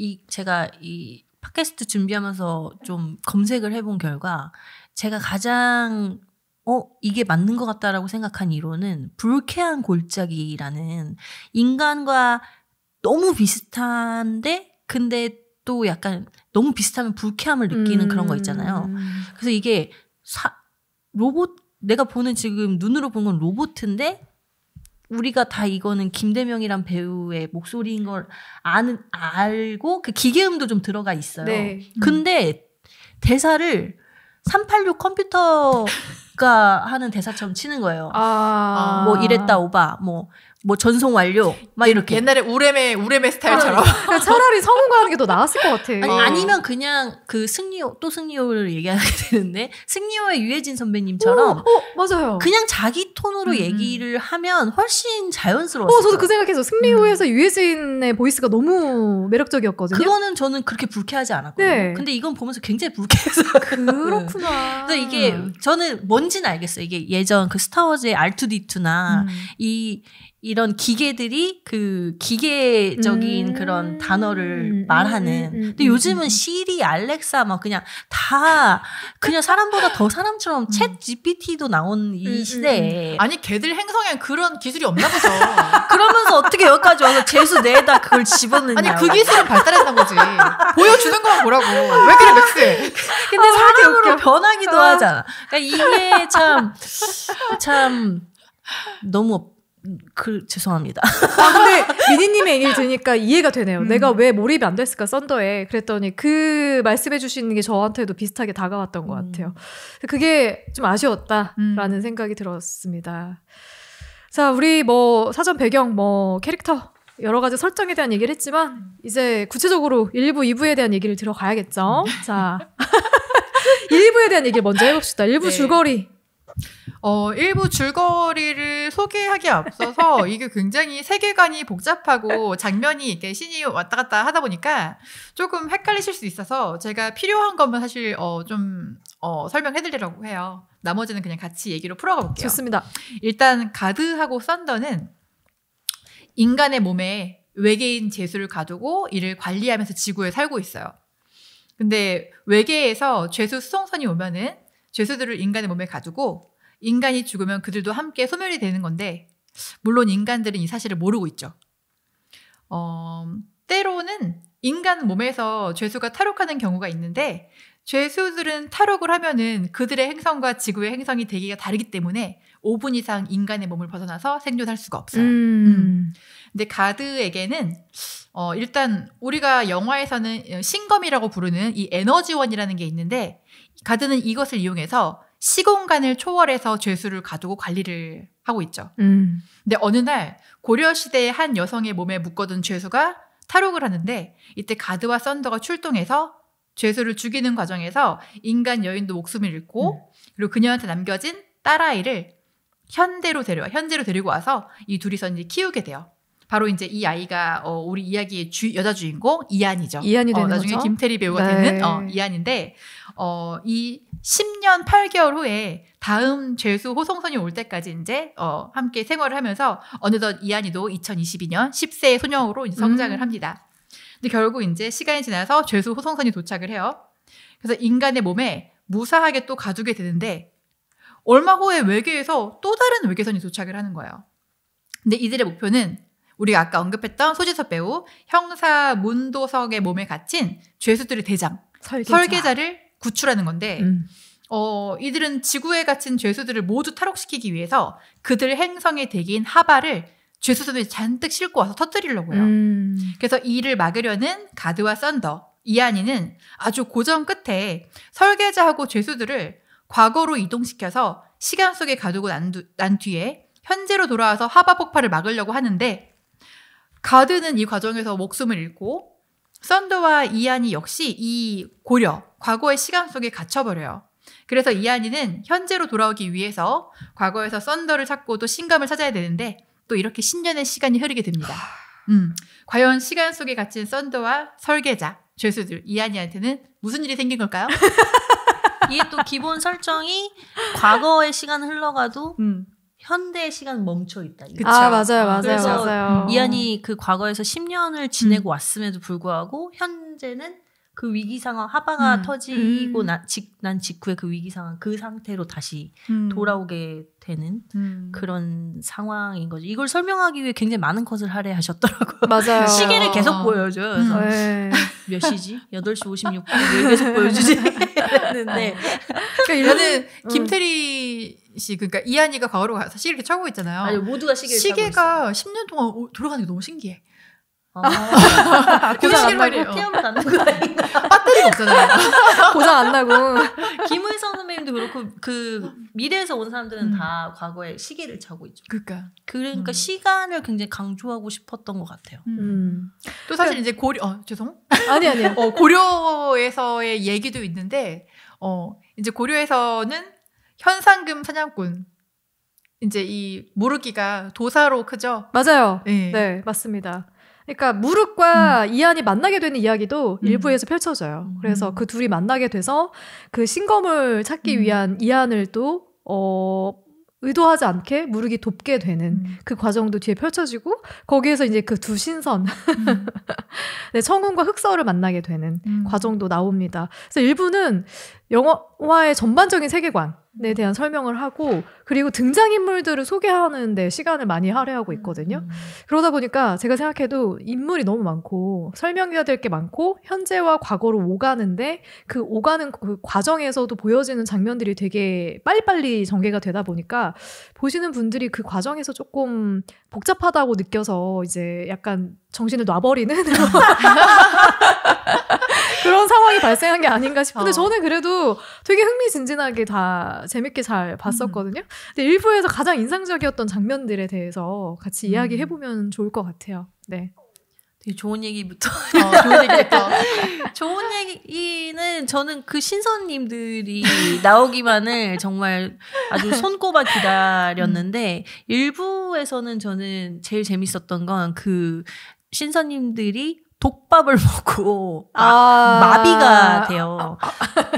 이 제가 이 팟캐스트 준비하면서 좀 검색을 해본 결과 제가 가장 어 이게 맞는 것 같다라고 생각한 이론은 불쾌한 골짜기라는 인간과 너무 비슷한데 근데 또 약간 너무 비슷하면 불쾌함을 느끼는 음. 그런 거 있잖아요. 음. 그래서 이게 사, 로봇 내가 보는 지금 눈으로 본 건 로봇인데 우리가 다 이거는 김대명이란 배우의 목소리인 걸 아는 알고 그 기계음도 좀 들어가 있어요. 네. 음. 근데 대사를 386 컴퓨터가 하는 대사처럼 치는 거예요. 아... 뭐 이랬다 오바 뭐
뭐 전송 완료 막 이렇게 옛날에
우레메 우레메
스타일처럼 아, 그러니까 그러니까 차라리
성공하는 게 더 나았을 것 같아. 아니, 어. 아니면
그냥 그 승리 호또 승리호를 얘기하게 되는데 승리호의 유해진 선배님처럼 오, 오, 어, 맞아요. 그냥 자기 톤으로 음. 음. 얘기를 하면 훨씬
자연스러웠어요. 어, 저도 그 생각해서 승리호에서 음. 유해진의 보이스가 너무 매력적이었거든요. 그거는 저는 그렇게 불쾌하지 않았거든요. 네. 근데
이건 보면서 굉장히 불쾌해서 그렇구나. 그래서 이게 저는 뭔지는 알겠어요. 이게 예전 그 스타워즈의 R2D2나 음. 이 이런 기계들이 그 기계적인 음. 그런 단어를 음, 음, 말하는. 음, 근데 요즘은 시리, 알렉사 막 그냥 다 그냥 사람보다 더 사람처럼 챗 GPT도 나온 이 시대에. 아니 걔들 행성엔 그런 기술이 없나 보죠. 그러면서 어떻게 여기까지 와서 재수 내다 그걸 집어넣냐. 아니 그 기술은 발달했던 거지.
보여주는 거만 보라고. 왜 그래 맥스.
근데 아, 사람으로 변하기도 아. 하잖아.
그러니까 이게 참참 너무 그 죄송합니다. 아 근데 미니님의 얘기를 들으니까 이해가 되네요. 음. 내가 왜 몰입이 안 됐을까 썬더에 그랬더니 그 말씀해주시는 게 저한테도 비슷하게 다가왔던 것 음. 같아요. 음. 그게 좀 아쉬웠다라는 음. 생각이 들었습니다. 자 우리 뭐 사전 배경 뭐 캐릭터 여러 가지 설정에 대한 얘기를 했지만 이제 구체적으로 1부, 2부에 대한 얘기를 들어가야겠죠. 음. 자 1부에 대한 얘기를 먼저 해봅시다. 1부 네. 줄거리 어, 일부 줄거리를 소개하기 앞서서
이게 굉장히 세계관이 복잡하고 장면이 이렇게 신이 왔다 갔다 하다 보니까 조금 헷갈리실 수 있어서 제가 필요한 것만 사실 어, 좀 어, 설명해드리려고 해요. 나머지는 그냥 같이 얘기로 풀어가 볼게요. 좋습니다. 일단 가드하고 썬더는 인간의 몸에 외계인 재수를 가두고 이를 관리하면서 지구에 살고 있어요. 근데 외계에서 죄수 수송선이 오면은 죄수들을 인간의 몸에 가두고 인간이 죽으면 그들도 함께 소멸이 되는 건데 물론 인간들은 이 사실을 모르고 있죠. 어, 때로는 인간 몸에서 죄수가 탈옥하는 경우가 있는데 죄수들은 탈옥을 하면은 그들의 행성과 지구의 행성이 대기가 다르기 때문에 5분 이상 인간의 몸을 벗어나서 생존할 수가 없어요. 음. 음. 근데 가드에게는 어 일단 우리가 영화에서는 신검이라고 부르는 이 에너지원이라는 게 있는데 가드는 이것을 이용해서 시공간을 초월해서 죄수를 가두고 관리를 하고 있죠. 음. 근데 어느 날 고려 시대의 한 여성의 몸에 묶어둔 죄수가 탈옥을 하는데 이때 가드와 썬더가 출동해서 죄수를 죽이는 과정에서 인간 여인도 목숨을 잃고 음. 그리고 그녀한테 남겨진 딸아이를 현대로 데려와 현재로 데리고 와서 이 둘이서 이제 키우게 돼요. 바로 이제 이 아이가 어, 우리 이야기의 주, 여자 주인공 이안이죠. 이안이 되는 어, 나중에 거죠? 김태리 배우가 네. 되는 어, 네. 이안인데 어, 이 10년 8개월 후에 다음 죄수 호송선이 올 때까지 이제 어, 함께 생활을 하면서 어느덧 이안이도 2022년 10세 소녀로 성장을 음. 합니다. 근데 결국 이제 시간이 지나서 죄수 호송선이 도착을 해요. 그래서 인간의 몸에 무사하게 또 가두게 되는데 얼마 후에 외계에서 또 다른 외계선이 도착을 하는 거예요. 근데 이들의 목표는 우리가 아까 언급했던 소지섭 배우 형사 문도석의 몸에 갇힌 죄수들의 대장 설계자. 를 구출하는 건데 음. 어, 이들은 지구에 갇힌 죄수들을 모두 탈옥시키기 위해서 그들 행성의 대기인 하바를 죄수들이 잔뜩 싣고 와서 터뜨리려고 요 음. 그래서 이를 막으려는 가드와 썬더, 이안이는 아주 고전 끝에 설계자하고 죄수들을 과거로 이동시켜서 시간 속에 가두고 난, 두, 난 뒤에 현재로 돌아와서 하바 폭발을 막으려고 하는데 가드는 이 과정에서 목숨을 잃고 썬더와 이안이 역시 이 고려, 과거의 시간 속에 갇혀버려요. 그래서 이안이는 현재로 돌아오기 위해서 과거에서 썬더를 찾고 또 신감을 찾아야 되는데 또 이렇게 10년의 시간이 흐르게 됩니다. 음, 과연 시간 속에 갇힌 썬더와 설계자, 죄수들 이안이한테는 무슨 일이 생긴 걸까요?
이게 또 기본 설정이 과거의 시간 흘러가도 음. 현대의 시간
멈춰 있다. 아 맞아요,
맞아요, 그래서 맞아요. 이한이 그 과거에서 10년을 지내고 음. 왔음에도 불구하고 현재는 그 위기 상황 하바가 음. 터지고 음. 난 직후에 그 위기 상황 그 상태로 다시 음. 돌아오게 되는 음. 그런 상황인 거죠. 이걸 설명하기 위해 굉장히 많은 컷을 할애하셨더라고 맞아요. 시계를 계속 보여줘요. 음. 네. 몇 시지?
8시 56분 계속 보여주지 했는데
그러니까 이거는
김태리 씨 그러니까 이한이가 과거로 가서 시계를 차고 있잖아요. 아니 모두가 시계를 시계가 10년 동안 오, 돌아가는 게 너무 신기해. 아, 고장 안 나고 피하면 는거 아닌가? 배터리가 없잖아요. 고장 안 나고.
김은성 선배님도 그렇고 그 미래에서 온 사람들은 음. 다 과거에 시계를 차고 있죠. 그러니까. 그러니까 음. 시간을
굉장히 강조하고 싶었던 것 같아요. 음. 음. 또 사실 그 이제 고려 어, 죄송. 아니 아니요. 어, 고려에서의 얘기도 있는데 어 이제 고려에서는 현상금 사냥꾼. 이제 이 무르기가 도사로 크죠?
맞아요. 네, 네 맞습니다. 그러니까 무륵과 음. 이안이 만나게 되는 이야기도 음. 일부에서 펼쳐져요. 음. 그래서 그 둘이 만나게 돼서 그 신검을 찾기 음. 위한 이안을 또 어, 의도하지 않게 무륵이 돕게 되는 음. 그 과정도 뒤에 펼쳐지고 거기에서 이제 그 두 신선 네, 청운과 흑서를 만나게 되는 과정도 나옵니다. 그래서 일부는 영화의 전반적인 세계관에 음. 대한 설명을 하고 그리고 등장인물들을 소개하는데 시간을 많이 할애하고 있거든요. 음. 그러다 보니까 제가 생각해도 인물이 너무 많고 설명해야 될 게 많고 현재와 과거로 오가는데 그 오가는 그 과정에서도 보여지는 장면들이 되게 빨리빨리 전개가 되다 보니까 보시는 분들이 그 과정에서 조금 복잡하다고 느껴서 이제 약간 정신을 놔버리는 그런 상황이 발생한 게 아닌가 싶은데 아. 저는 그래도 되게 흥미진진하게 다 재밌게 잘 봤었거든요. 음. 근데 일부에서 가장 인상적이었던 장면들에 대해서 같이 음. 이야기해 보면 좋을 것 같아요. 네. 되게 좋은 얘기부터. 어, 좋은
얘기부터. 좋은 얘기는 저는 그 신선님들이 나오기만을 정말 아주 손꼽아 기다렸는데, 음. 일부에서는 저는 제일 재밌었던 건 그 신선님들이 독밥을 먹고 아~ 마, 비가 돼요.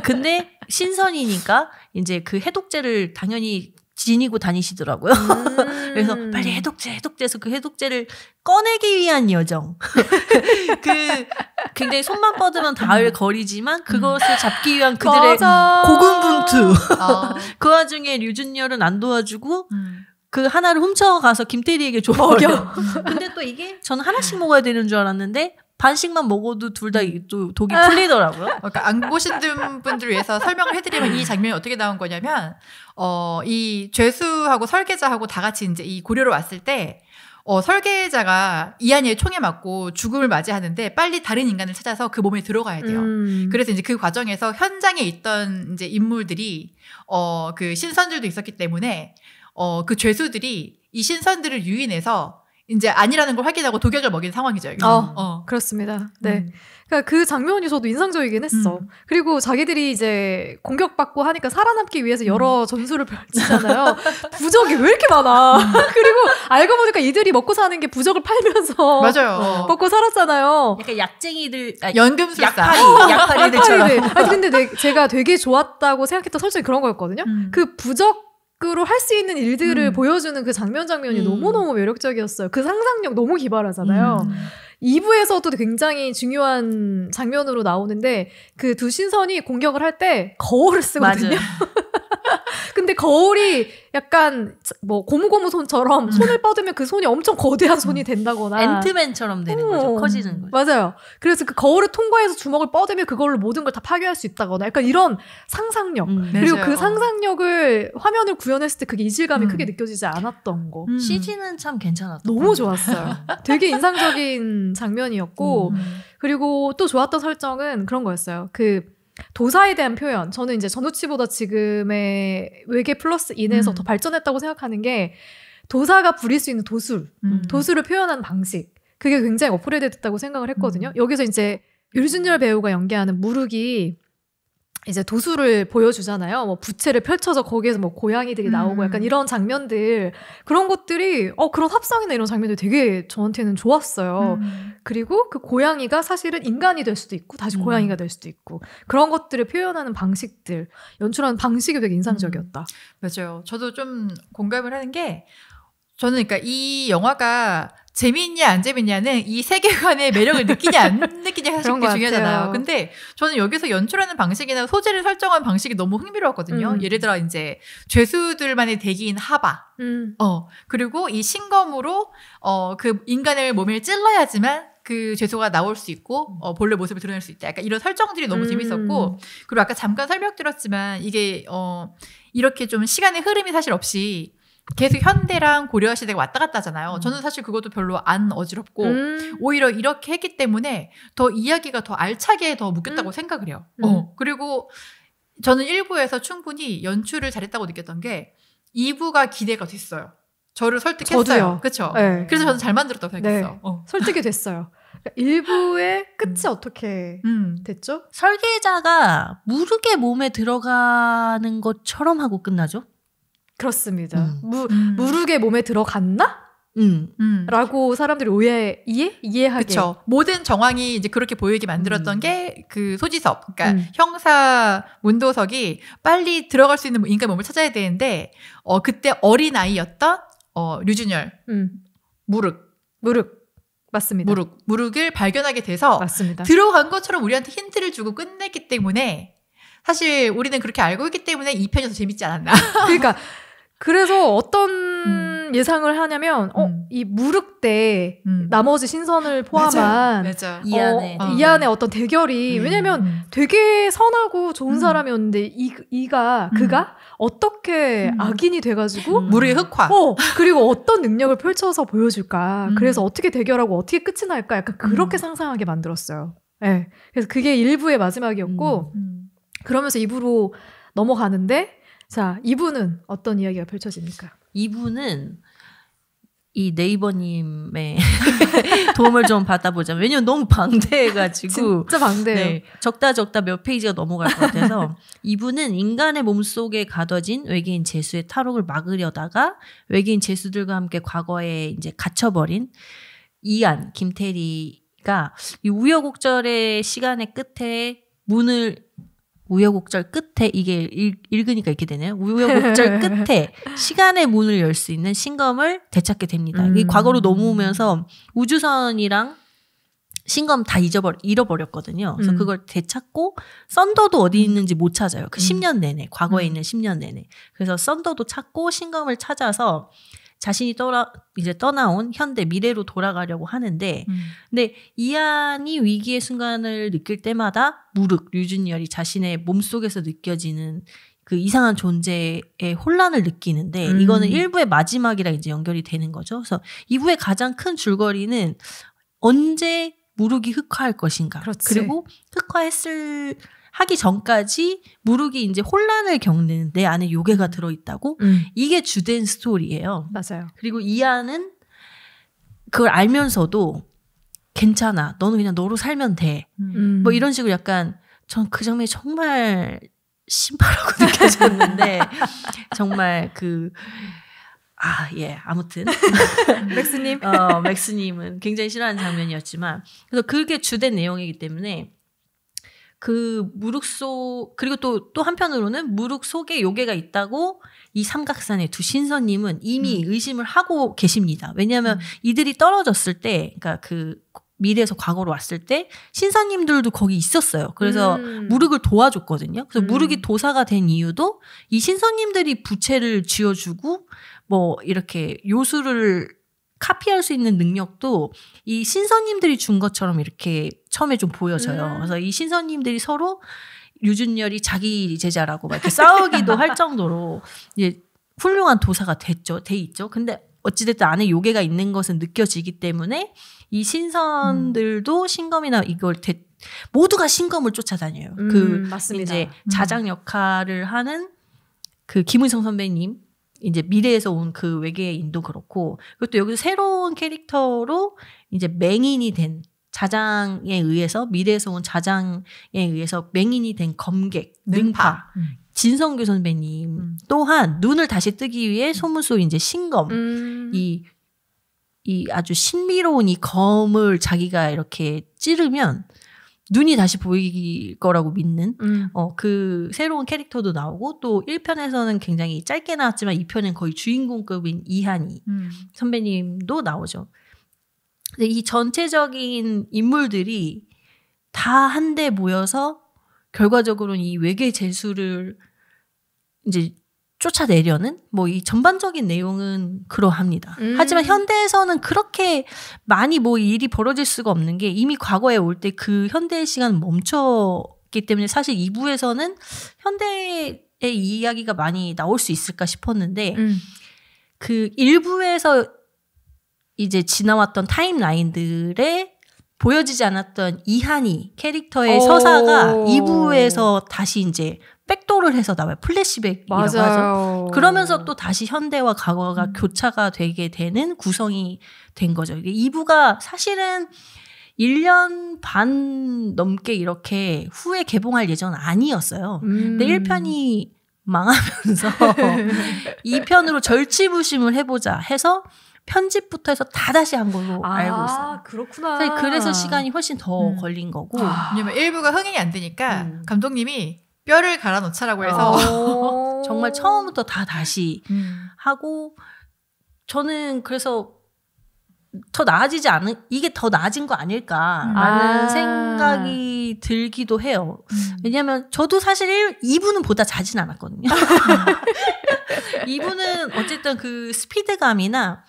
근데 신선이니까 이제 그 해독제를 당연히 지니고 다니시더라고요. 음~ 그래서 빨리 해독제, 해독제해서그 해독제를 꺼내기 위한 여정. 그 굉장히 손만 뻗으면 닿을 음. 거리지만 음. 그것을 잡기 위한 그들의 고군분투. 아. 그 와중에 류준열은 안 도와주고 음. 그 하나를 훔쳐가서 김태리에게 줘버려. 음. 근데 또 이게 저는 하나씩 먹어야 되는 줄 알았는데 반씩만 먹어도 둘다 음.
독이 아. 풀리더라고요. 그러니까 안 보신 분들을 위해서 설명을 해드리면 이 장면이 어떻게 나온 거냐면 어, 이 죄수하고 설계자하고 다 같이 이제 이 고려로 왔을 때 어, 설계자가 이한이의 총에 맞고 죽음을 맞이하는데 빨리 다른 인간을 찾아서 그 몸에 들어가야 돼요. 음. 그래서 이제 그 과정에서 현장에 있던 이제 인물들이 어, 그 신선들도 있었기 때문에 어, 그 죄수들이 이 신선들을 유인해서 이제 아니라는 걸 확인하고 독약을 먹인 상황이죠. 어, 어,
그렇습니다. 음. 네. 음. 그러니까 그 장면이 저도 인상적이긴 했어. 음. 그리고 자기들이 이제 공격받고 하니까 살아남기 위해서 여러 음. 전술을 펼치잖아요. 부적이 왜 이렇게 많아? 음. 그리고 알고 보니까 이들이 먹고 사는 게 부적을 팔면서 맞아요. 어. 먹고 살았잖아요. 약간 약쟁이들 아, 연금술사
약파리 어, 약파리들처럼.
아 근데 내, 제가 되게 좋았다고 생각했던 설정이 그런 거였거든요. 음. 그 부적 밖으로 할 수 있는 일들을 음. 보여주는 그 장면 장면이 음. 너무너무 매력적이었어요. 그 상상력 너무 기발하잖아요. 음. 2부에서도 굉장히 중요한 장면으로 나오는데 그 두 신선이 공격을 할 때 거울을 쓰거든요. 근데 거울이 약간 뭐 고무고무 손처럼 음. 손을 뻗으면 그 손이 엄청 거대한 손이 음. 된다거나 엔트맨처럼
되는 거죠. 음. 커지는
거죠. 맞아요. 그래서 그 거울을 통과해서 주먹을 뻗으면 그걸로 모든 걸 다 파괴할 수 있다거나 약간 이런 상상력 음, 그리고 그 상상력을 화면을 구현했을 때 그게 이질감이 음. 크게 느껴지지 않았던 거. 음. CG는 참 괜찮았던 너무 좋았어요. 되게 인상적인 장면이었고 그리고 또 좋았던 설정은 그런 거였어요. 그 도사에 대한 표현. 저는 이제 전우치보다 지금의 외계 플러스 인에서 음. 더 발전했다고 생각하는 게 도사가 부릴 수 있는 도술, 음. 도술을 표현한 방식. 그게 굉장히 업그레드 됐다고 생각을 했거든요. 음. 여기서 이제 율준열 배우가 연기하는 무륵이 이제 도수를 보여주잖아요. 뭐 부채를 펼쳐서 거기에서 뭐 고양이들이 나오고 음. 약간 이런 장면들 그런 것들이 어 그런 합성이나 이런 장면들 되게 저한테는 좋았어요. 음. 그리고 그 고양이가 사실은 인간이 될 수도 있고 다시 음. 고양이가 될 수도 있고 그런 것들을 표현하는 방식들 연출하는 방식이 되게 인상적이었다. 음. 맞아요. 저도 좀 공감을 하는 게 저는 그러니까 이 영화가
재미있냐 안 재미있냐는 이 세계관의 매력을 느끼냐 안 느끼냐 사실 그게 중요하잖아요. 아요 근데 저는 여기서 연출하는 방식이나 소재를 설정한 방식이 너무 흥미로웠거든요. 음. 예를 들어 이제 죄수들만의 대기인 하바.
음. 어
그리고 이 신검으로 어 그 인간의 몸을 찔러야지만 그 죄수가 나올 수 있고 어, 본래 모습을 드러낼 수 있다. 약간 이런 설정들이 너무 음. 재밌었고 그리고 아까 잠깐 설명드렸지만 이게 어 이렇게 좀 시간의 흐름이 사실 없이 계속 현대랑 고려 시대가 왔다 갔다 하잖아요. 음. 저는 사실 그것도 별로 안 어지럽고 음. 오히려 이렇게 했기 때문에 더 이야기가 더 알차게 더 묶였다고 음. 생각을 해요. 음. 어. 그리고 저는 1부에서 충분히 연출을 잘했다고 느꼈던 게 2부가 기대가 됐어요. 저를 설득했어요. 그죠 네. 그래서 저는 잘 만들었다고 생각했어. 네.
어. 설득이 됐어요. 그러니까 일부의 끝이 음. 어떻게 음. 됐죠? 설계자가 무르게 몸에 들어가는 것처럼 하고 끝나죠? 그렇습니다. 음. 무, 음. 무르게 몸에 들어갔나? 음. 음. 라고 사람들이 오해 이해 이해하게 그쵸.
모든 정황이 이제 그렇게 보이게 만들었던 음. 게그 소지섭 그러니까 형사 문도석이 빨리 들어갈 수 있는 뭐 인간 몸을 찾아야 되는데 어 그때 어린 아이였던 어 류준열 무륵 무륵 맞습니다 무륵 무륵을 발견하게 돼서 맞습니다. 들어간 것처럼 우리한테 힌트를 주고 끝냈기 때문에 사실 우리는 그렇게 알고 있기 때문에 이 편이 더 재밌지 않았나.
그러니까 그래서 어떤 음. 예상을 하냐면 어, 음. 이무릎때 음. 나머지 신선을 포함한 맞아. 맞아. 어, 이 안에 어, 어. 이 안에 어떤 대결이 음. 왜냐면 음. 되게 선하고 좋은 사람이었는데 이 이가 그가 어떻게 악인이 돼가지고 무리 흑화 어, 그리고 어떤 능력을 펼쳐서 보여줄까 그래서 어떻게 대결하고 어떻게 끝이 날까 약간 그렇게 상상하게 만들었어요. 예. 네. 그래서 그게 일부의 마지막이었고 그러면서 2부로 넘어가는데 자, 이분은 어떤 이야기가 펼쳐집니까? 이분은 이 네이버님의
도움을 좀받아보자 왜냐면 너무 방대해가지고 진짜 방대해 네, 적다 적다 몇 페이지가 넘어갈 것 같아서 이분은 인간의 몸 속에 가둬진 외계인 재수의 탈옥을 막으려다가 외계인 재수들과 함께 과거에 이제 갇혀버린 이안 김태리가 이 우여곡절의 시간의 끝에 문을 우여곡절 끝에 이게 읽, 으니까 이렇게 되네요. 우여곡절 끝에 시간의 문을 열 수 있는 신검을 되찾게 됩니다. 음. 과거로 넘어오면서 우주선이랑 신검 다잊어버 잃어버렸거든요. 그래서 음. 그걸 되찾고 썬더도 어디 음. 있는지 못 찾아요. 그 음. 10년 내내 과거에 음. 있는 10년 내내. 그래서 썬더도 찾고 신검을 찾아서 자신이 떠나 이제 떠나온 현대 미래로 돌아가려고 하는데 음. 근데 이안이 위기의 순간을 느낄 때마다 무륵 류준열이 자신의 몸속에서 느껴지는 그 이상한 존재의 혼란을 느끼는데 음. 이거는 1부의 마지막이랑 이제 연결이 되는 거죠. 그래서 2부의 가장 큰 줄거리는 언제 무륵이 흑화할 것인가. 그렇지. 그리고 흑화했을 하기 전까지 무르기 이제 혼란을 겪는 내 안에 요괴가 음. 들어있다고 음. 이게 주된 스토리예요. 맞아요. 그리고 이안은 그걸 알면서도 괜찮아. 너는 그냥 너로 살면 돼.
음. 뭐 이런
식으로 약간 전 그 장면이 정말 신발하고 느껴졌는데 정말 그 아, 예. 아무튼.
맥스님? 어,
맥스님은 굉장히 싫어하는 장면이었지만. 그래서 그게 주된 내용이기 때문에 그 무릎 속 그리고 또 또 한편으로는 무릎 속에 요괴가 있다고 이 삼각산의 두 신선님은 이미 음. 의심을 하고 계십니다. 왜냐하면 음. 이들이 떨어졌을 때, 그러니까 그 미래에서 과거로 왔을 때신선님들도 거기 있었어요. 그래서 음. 무륵을 도와줬거든요. 그래서 음. 무륵이 도사가 된 이유도 이신선님들이 부채를 쥐어주고 뭐 이렇게 요술을 카피할 수 있는 능력도 이 신선님들이 준 것처럼 이렇게 처음에 좀 보여져요. 음. 그래서 이 신선님들이 서로 유준열이 자기 제자라고 막 이렇게 싸우기도 할 정도로 이제 훌륭한 도사가 됐죠. 돼 있죠. 근데 어찌됐든 안에 요괴가 있는 것은 느껴지기 때문에 이 신선들도 음. 신검이나 이걸 대, 모두가 신검을 쫓아다녀요. 그 음, 그 맞습니다. 이제 음. 자작 역할을 하는 그 김은성 선배님 이제 미래에서 온 그 외계인도 그렇고 그것도 여기서 새로운 캐릭터로 이제 맹인이 된 자장에 의해서 미래에서 온 자장에 의해서 맹인이 된 검객 능파, 음. 진성규 선배님 음. 또한 눈을 다시 뜨기 위해 소문소 이제 신검 음. 이, 이 아주 신비로운 이 검을 자기가 이렇게 찌르면 눈이 다시 보일 거라고 믿는 음. 어, 그 새로운 캐릭터도 나오고 또 1편에서는 굉장히 짧게 나왔지만 2편은 거의 주인공급인 이한이 음. 선배님도 나오죠. 근데 이 전체적인 인물들이 다 한데 모여서 결과적으로는 이 외계 재수를 이제 쫓아내려는 뭐 이 전반적인 내용은 그러합니다. 음. 하지만 현대에서는 그렇게 많이 뭐 일이 벌어질 수가 없는 게 이미 과거에 올 때 그 현대의 시간 멈췄기 때문에 사실 2부에서는 현대의 이야기가 많이 나올 수 있을까 싶었는데 음. 그 1부에서 이제 지나왔던 타임라인들의 보여지지 않았던 이한이 캐릭터의 오. 서사가 2부에서 다시 이제 백도를 해서 나와요. 플래시백이라고 맞아요. 하죠. 그러면서 또 다시 현대와 과거가 음. 교차가 되게 되는 구성이 된 거죠. 이게 2부가 사실은 1년 반 넘게 이렇게 후에 개봉할 예정은 아니었어요. 음. 근데 1편이 망하면서 2편으로 절치부심을 해보자 해서 편집부터 해서 다 다시 한
걸로 아, 알고 있어요.
그렇구나. 그래서
시간이 훨씬 더 음. 걸린 거고. 아. 왜냐면 1부가 흥행이 안 되니까 음. 감독님이 뼈를 갈아 놓자라고 해서 어. 정말 처음부터
다 다시 음. 하고 저는 그래서 더 나아지지 않은 이게 더 나아진 거 아닐까라는 음. 아. 생각이 들기도 해요. 음. 왜냐하면 저도 사실 이분은 보다 자진 않았거든요. 이분은 어쨌든 그 스피드감이나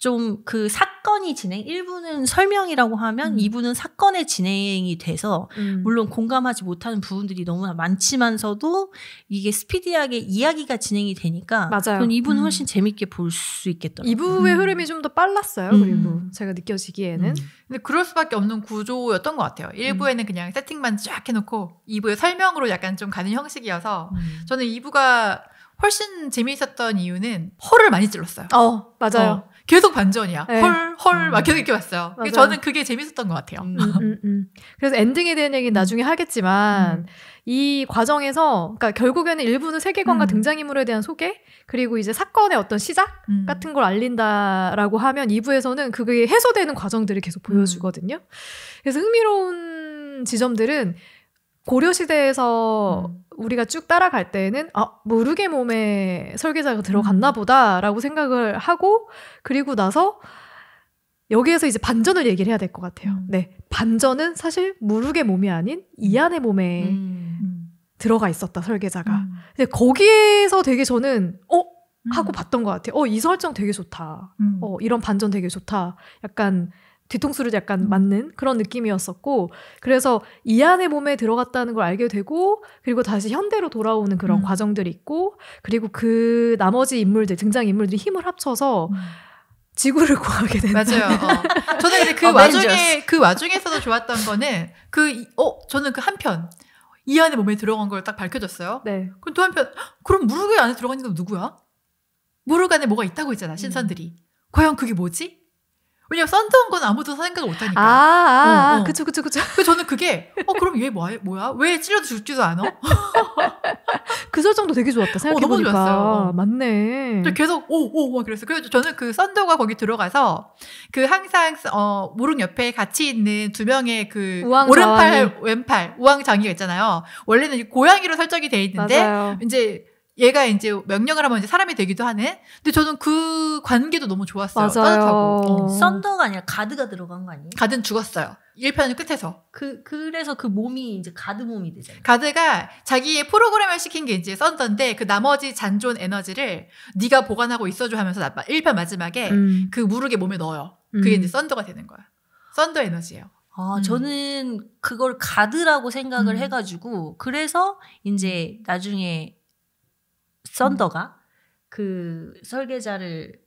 좀그 사건이 진행 1부는 설명이라고 하면 음. 2부는 사건의 진행이 돼서 음. 물론 공감하지 못하는 부분들이 너무나 많지만서도 이게 스피디하게 이야기가 진행이 되니까 맞아요. 2부는 음. 훨씬 재밌게 볼 수 있겠더라고요. 2부의 음.
흐름이
좀 더 빨랐어요. 음. 그리고 제가 느껴지기에는 음. 근데 그럴 수밖에 없는 구조였던 것 같아요. 1부에는 그냥 세팅만 쫙 해놓고 2부의 설명으로 약간 좀 가는 형식이어서 저는 2부가 훨씬 재미있었던 이유는 허를 많이 찔렀어요. 어, 맞아요. 어. 계속 반전이야. 네. 헐, 헐, 음. 막 계속 이렇게 왔어요. 맞아요. 저는 그게 재밌었던 것 같아요. 음, 음,
음. 음. 그래서 엔딩에 대한 얘기는 나중에 하겠지만, 음. 이 과정에서, 그러니까 결국에는 일부는 세계관과 등장인물에 대한 소개, 그리고 이제 사건의 어떤 시작 같은 걸 알린다라고 하면 2부에서는 그게 해소되는 과정들을 계속 보여주거든요. 그래서 흥미로운 지점들은 고려시대에서 음. 우리가 쭉 따라갈 때는 에아 모르게 몸에 설계자가 들어갔나 음. 보다라고 생각을 하고 그리고 나서 여기에서 이제 반전을 얘기를 해야 될 것 같아요. 음. 네, 반전은 사실 무르의 몸이 아닌 이안의 몸에 음. 들어가 있었다 설계자가. 음. 근데 거기에서 되게 저는 어 하고 음. 봤던 것 같아요. 어 이 설정 되게 좋다. 어 이런 반전 되게 좋다. 약간 뒤통수를 약간 음. 맞는 그런 느낌이었었고 그래서 이안의 몸에 들어갔다는 걸 알게 되고 그리고 다시 현대로 돌아오는 그런 음. 과정들이 있고 그리고 그 나머지 인물들 등장 인물들이 힘을 합쳐서 음. 지구를 구하게 되는 맞아요. 어.
저는 근데 그 아, 와중에
그 와중에서도 좋았던 거는 그 어 저는 그
한편 이 안에 몸에 들어간 걸 딱 밝혀졌어요. 네. 그럼 또 한편 그럼 무르그 안에 들어간 건 누구야? 무르그 에 뭐가 있다고 했잖아 음. 신선들이. 음. 과연 그게 뭐지? 왜냐면 썬더한 건 아무도 생각을 못하니까. 아, 아, 어, 아. 어. 그쵸, 그쵸, 그쵸. 그 저는 그게, 어, 그럼 얘뭐 뭐야? 왜 찔러도 죽지도 않아? 그 설정도 되게 좋았다, 생각해보니까. 어, 너무 좋았어요. 어. 맞네. 계속, 오, 오, 막그랬어 그래서 저는 그 썬더가 거기 들어가서, 그 항상, 어, 모릉 옆에 같이 있는 두 명의 그, 우왕장이. 오른팔, 왼팔, 우왕장이가 있잖아요. 원래는 고양이로 설정이 돼 있는데, 맞아요. 이제, 얘가 이제 명령을 하면 이제 사람이 되기도 하네. 근데 저는 그 관계도 너무 좋았어요. 맞아요. 따뜻하고. 어. 어. 썬더가 아니라 가드가 들어간 거 아니에요? 가드는 죽었어요. 1편 끝에서. 그, 그래서 그 몸이 이제 가드 몸이 되잖아요. 가드가 자기의 프로그램을 시킨 게 이제 썬더인데 그 나머지 잔존 에너지를 네가 보관하고 있어줘 하면서 1편 마지막에 음. 그 무르게 몸에 넣어요. 음. 그게 음. 이제 썬더가 되는 거야. 썬더 에너지예요. 아, 음. 저는 그걸 가드라고 생각을
음. 해가지고, 그래서 이제 나중에 썬더가 그 설계자를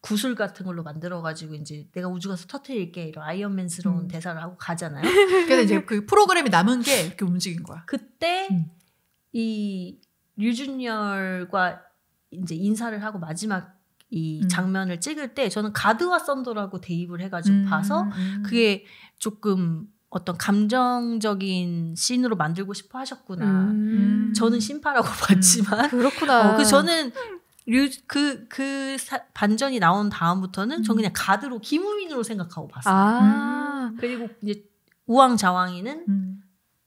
구슬 같은 걸로 만들어가지고 이제 내가 우주 가서 터트릴게 이런 아이언맨스러운 음. 대사를 하고 가잖아요. 그래 이제
그 프로그램이 남은 게 이렇게 움직인 거야.
그때 음. 이 류준열과 이제 인사를 하고 마지막 이 음. 장면을 찍을 때 저는 가드와 썬더라고 대입을 해가지고 음, 봐서 음. 그게 조금 어떤 감정적인 씬으로 만들고 싶어 하셨구나. 음. 저는 심파라고 봤지만. 음, 그렇구나. 어, 그 저는 그그 그, 그 반전이 나온 다음부터는 음. 전 그냥 가드로 김우민으로 생각하고 봤어요. 아. 음. 그리고 이제 우왕좌왕이는 음.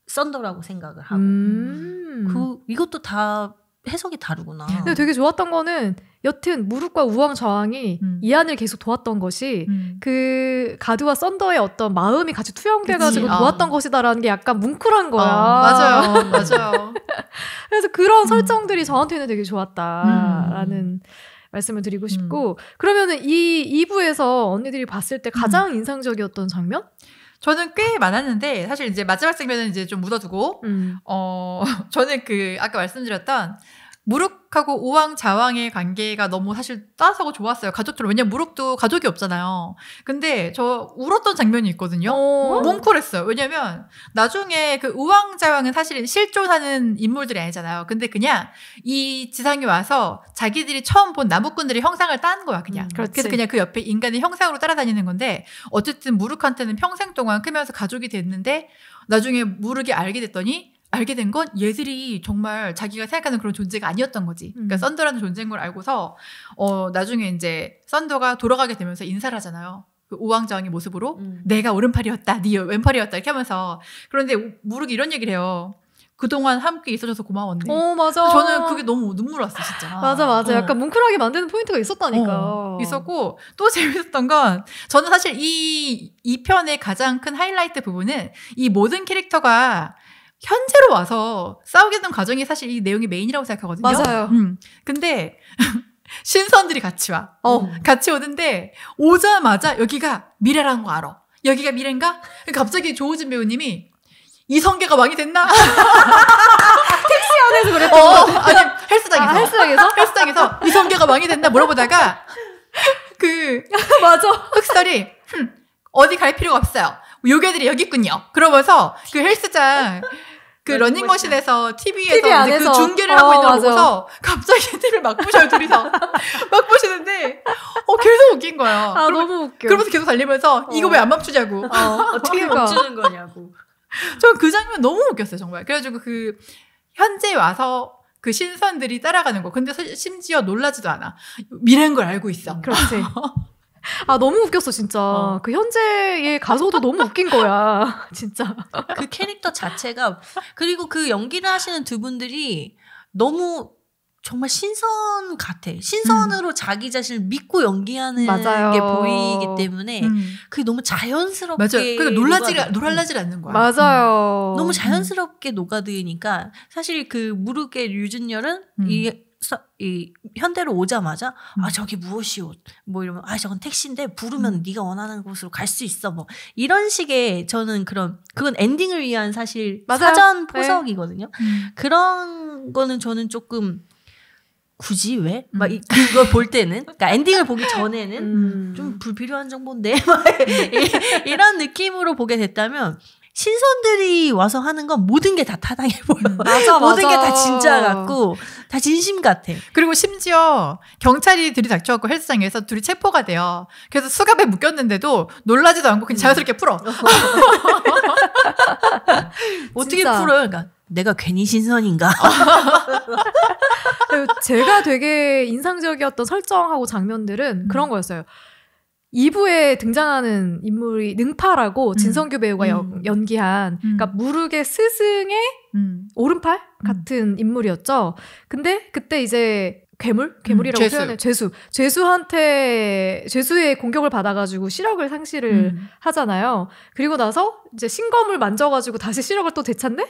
썬더라고 생각을 하고. 음. 그 이것도 다 해석이 다르구나.
근데 되게 좋았던 거는 여튼 무릎과 우왕좌왕이 음. 이안을 계속 도왔던 것이 음. 그 가드와 썬더의 어떤 마음이 같이 투영돼가지고 그치, 아. 도왔던 어. 것이다라는 게 약간 뭉클한 거야. 어, 맞아요, 맞아요. 그래서 그런 음. 설정들이 저한테는 되게 좋았다라는 음. 말씀을 드리고 음. 싶고 그러면은 이 2부에서 언니들이 봤을 때 가장 음. 인상적이었던 장면? 저는 꽤 많았는데 사실 이제 마지막 장면은 이제 좀
묻어두고 음. 어 저는 그 아까 말씀드렸던 무룩하고 우왕좌왕의 관계가 너무 사실 따뜻고 좋았어요. 가족처럼. 왜냐면 무룩도 가족이 없잖아요. 근데 저 울었던 장면이 있거든요. 어. 뭉클했어요. 왜냐면 나중에 그우왕좌왕은 사실 실존하는 인물들이 아니잖아요. 근데 그냥 이 지상에 와서 자기들이 처음 본 나무꾼들의 형상을 딴 거야, 그냥. 음, 그래서 그냥 그 옆에 인간의 형상으로 따라다니는 건데 어쨌든 무룩한테는 평생 동안 크면서 가족이 됐는데 나중에 무르게 알게 됐더니 알게 된 건 얘들이 정말 자기가 생각하는 그런 존재가 아니었던 거지. 그러니까 음. 썬더라는 존재인 걸 알고서 어 나중에 이제 썬더가 돌아가게 되면서 인사를 하잖아요. 그 오왕좌왕의 모습으로 음. 내가 오른팔이었다, 네 왼팔이었다 이렇게 하면서 그런데 무르기 이런 얘기를 해요. 그동안 함께 있어줘서 고마웠네. 어, 맞아. 저는 그게 너무 눈물 났어, 진짜.
맞아, 맞아. 어. 약간 뭉클하게 만드는 포인트가 있었다니까. 어, 있었고, 또 재밌었던 건,
저는 사실 이, 이 편의 가장 큰 하이라이트 부분은 이 모든 캐릭터가 현재로 와서 싸우게 된 과정이 사실 이 내용이 메인이라고 생각하거든요. 맞아요. 음. 근데 신선들이 같이 와. 어. 같이 오는데 오자마자 여기가 미래라는 거 알아. 여기가 미래인가? 갑자기 조우진 배우님이 이성계가 왕이 됐나? 택시 안에서 그랬던 어, 거 같아. 아니 헬스장에서. 아, 헬스장에서? 헬스장에서 이성계가 왕이 됐나 물어보다가 그 맞아. 흑설이 어디 갈 필요가 없어요. 요괴들이 여기 있군요. 그러면서 그 헬스장 그 러닝머신에서 TV에서 TV 안에그 중계를 어, 하고 어, 있는 걸 보고서 갑자기 TV를 막 부셔요, 둘이서. 막 부시는데, 어, 계속 웃긴 거야. 아, 그러면, 너무 웃겨. 그러면서 계속 달리면서, 어. 이거 왜안 멈추냐고. 어, 떻게 멈추는 그러니까. 거냐고. 전 그 장면 너무 웃겼어요, 정말. 그래가지고 그, 현재 와서 그 신선들이 따라가는 거. 근데 심지어 놀라지도 않아. 미래인 걸 알고 있어. 그렇지.
아 너무 웃겼어 진짜. 어. 그 현재의 가서도 너무 웃긴 거야 진짜.
그 캐릭터 자체가
그리고 그 연기를 하시는 두 분들이 너무 정말 신선 같아. 신선으로 음. 자기 자신을 믿고 연기하는 맞아요. 게 보이기 때문에 음. 그게 너무 자연스럽게 맞아 그러니까 놀라지 놀라질 않는 거야. 맞아요. 음. 너무 음. 자연스럽게 녹아드니까 사실 그 무르게 류준열은 음. 이이 현대로 오자마자 아 음. 저게 무엇이오 뭐 이러면 아 저건 택시인데 부르면 음. 네가 원하는 곳으로 갈 수 있어 뭐 이런 식의 저는 그런 그건 엔딩을 위한 사실 맞아요. 사전 네. 포석이거든요. 네. 그런 거는 저는 조금 굳이 왜? 음. 막 이, 그걸 볼 때는 그러니까 엔딩을 보기 전에는 음. 좀 불필요한 정보인데 막 음. 이런 느낌으로 보게 됐다면 신선들이 와서 하는 건
모든 게 다 타당해 보여. 음, 맞아, 모든 게 다 진짜 같고 다 진심 같아. 그리고 심지어 경찰이 들이닥쳐갖고 헬스장에서 둘이 체포가 돼요. 그래서 수갑에 묶였는데도 놀라지도 않고 그냥 음. 자연스럽게 풀어. 어떻게 풀어요?
그러니까 내가 괜히 신선인가? 어. 제가 되게 인상적이었던 설정하고 장면들은 음. 그런 거였어요. 2부에 등장하는 인물이 능파라고 음. 진성규 배우가 음. 연기한 음. 그러니까 무르의 스승의 음. 오른팔 음. 같은 인물이었죠. 근데 그때 이제 괴물? 괴물이라고 죄 표현해. 죄수. 죄수한테 죄수의 공격을 받아 가지고 시력을 상실을 하잖아요. 그리고 나서 이제 신검을 만져 가지고 다시 시력을 또 되찾네?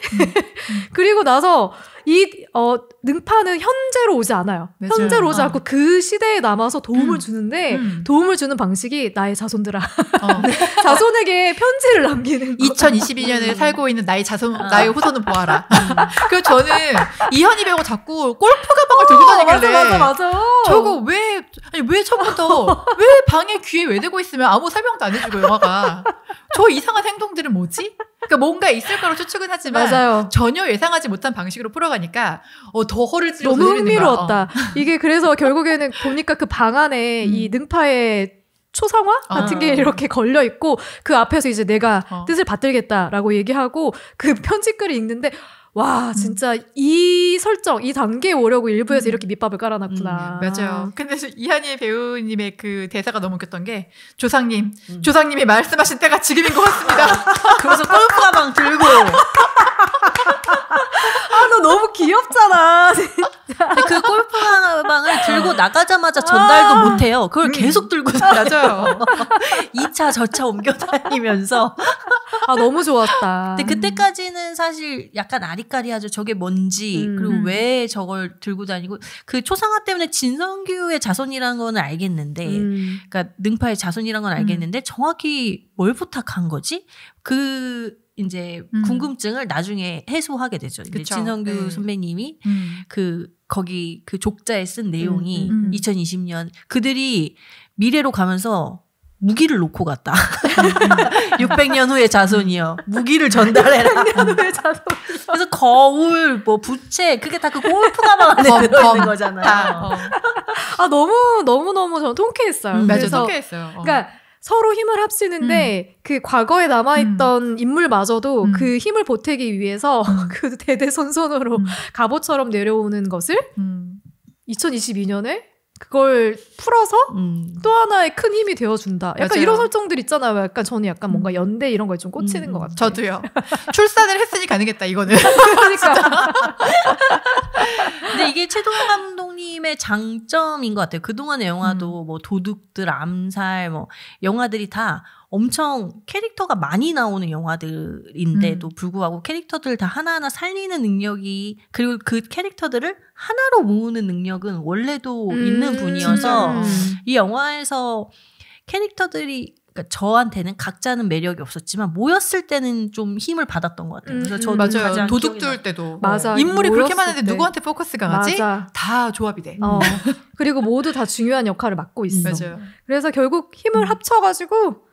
그리고 나서 이 어, 능파는 현재로 오지 않아요. 맞아요. 현재로 오지 아. 않고 그 시대에 남아서 도움을 음. 주는데 음. 도움을 주는 방식이 나의 자손들아. 어. 네.
자손에게 편지를 남기는 2022년을 음. 살고 있는 나의
자손, 아. 나의
후손을 보아라. 그 저는 이현희 배우 자꾸 골프 가방을 어, 들고 다니길래 맞아, 맞아, 맞아. 저거 왜, 아니, 왜 처음부터 왜 방에 귀에 왜 대고 있으면 아무 설명도 안 해주고 영화가 저 이상한 행동들은 뭐지? 그러니까 뭔가 있을 거로 추측은 하지만 맞아요. 전혀 예상하지 못한 방식으로 풀어가니까 어, 더 허를 찔러 너무 흥미로웠다. 어.
이게 그래서 결국에는 보니까 그 방 안에 음. 이 능파의 초상화 같은 아. 게 이렇게 걸려 있고 그 앞에서 이제 내가 어. 뜻을 받들겠다라고 얘기하고 그 편지 글을 읽는데 와 음. 진짜 음. 이 설정 이 단계에 오려고 일부에서 음. 이렇게 밑밥을 깔아놨구나. 음, 맞아요. 아.
근데 이한희 배우님의 그 대사가 너무 웃겼던 게 조상님, 음. 조상님이 말씀하신 때가 지금인 것 같습니다. 그래서 골프 가방 들고. 아 너 너무 귀엽잖아. 그 골프
가방을 들고 아. 나가자마자 전달도 아~ 못해요. 그걸 음. 계속 들고 다녀요. 2차 저차 옮겨 다니면서. 아 너무 좋았다. 근데 음. 그때까지는 사실 약간 아리까리하죠. 저게 뭔지 음. 그리고 왜 저걸 들고 다니고 그 초상화 때문에 진성규의 자손이라는 건 알겠는데, 음. 그러니까 능파의 자손이라는 건 알겠는데 음. 정확히 뭘 부탁한 거지? 그 이제 음. 궁금증을 나중에 해소하게 되죠. 이제 진성규 네. 선배님이 음. 그 거기 그 족자에 쓴 내용이 2020년 그들이 미래로 가면서 무기를 놓고 갔다. 600년 후의 자손이요. 무기를 전달해라. 600년 후의 자손.
그래서 거울, 뭐 부채, 그게 다 그 골프 가방 안에 들어있는 거잖아요. 어. 아 너무 너무 너무 저 통쾌했어요. 음, 맞아, 통쾌했어요. 어. 그러니까. 서로 힘을 합치는데 음. 그 과거에 남아있던 음. 인물마저도 음. 그 힘을 보태기 위해서 음. 그 대대손손으로 음. 갑옷처럼 내려오는 것을 2022년에 음. 그걸 풀어서 음. 또 하나의 큰 힘이 되어준다. 약간 맞아요. 이런 설정들 있잖아요. 약간 저는 약간 뭔가 음. 연대 이런 거에 좀 꽂히는 음. 것 같아요. 저도요. 출산을 했으니 가능했다, 이거는. 그러니까.
근데 이게 최동호 감독님의 장점인 것 같아요. 그동안의 영화도 음. 뭐 도둑들, 암살, 뭐 영화들이 다 엄청 캐릭터가 많이 나오는 영화들인데도 음. 불구하고 캐릭터들 다 하나하나 살리는 능력이 그리고 그 캐릭터들을 하나로 모으는 능력은 원래도 음. 있는 분이어서 음. 이 영화에서 캐릭터들이 그러니까 저한테는 각자는 매력이 없었지만 모였을 때는 좀 힘을 받았던 것 같아요. 그래서 음. 저도 맞아요.
도둑들 때도 맞아. 어. 인물이 그렇게 많은데 때. 누구한테
포커스가 가지? 다 조합이 돼. 어. 그리고 모두 다 중요한 역할을 맡고 있어. 맞아요. 그래서 결국 힘을 음. 합쳐가지고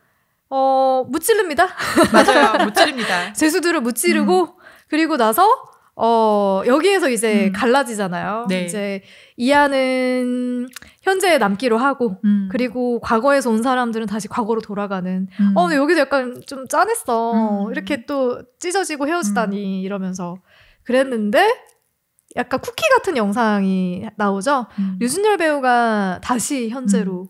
어, 무찌릅니다. 맞아요. 무찌릅니다. 죄수들을 무찌르고, 음. 그리고 나서, 어, 여기에서 이제 음. 갈라지잖아요. 네. 이제 이하는 현재에 남기로 하고, 음. 그리고 과거에서 온 사람들은 다시 과거로 돌아가는, 음. 어, 근데 여기도 약간 좀 짠했어. 음. 이렇게 또 찢어지고 헤어지다니, 음. 이러면서. 그랬는데, 약간 쿠키 같은 영상이 나오죠. 음. 류준열 배우가 다시 현재로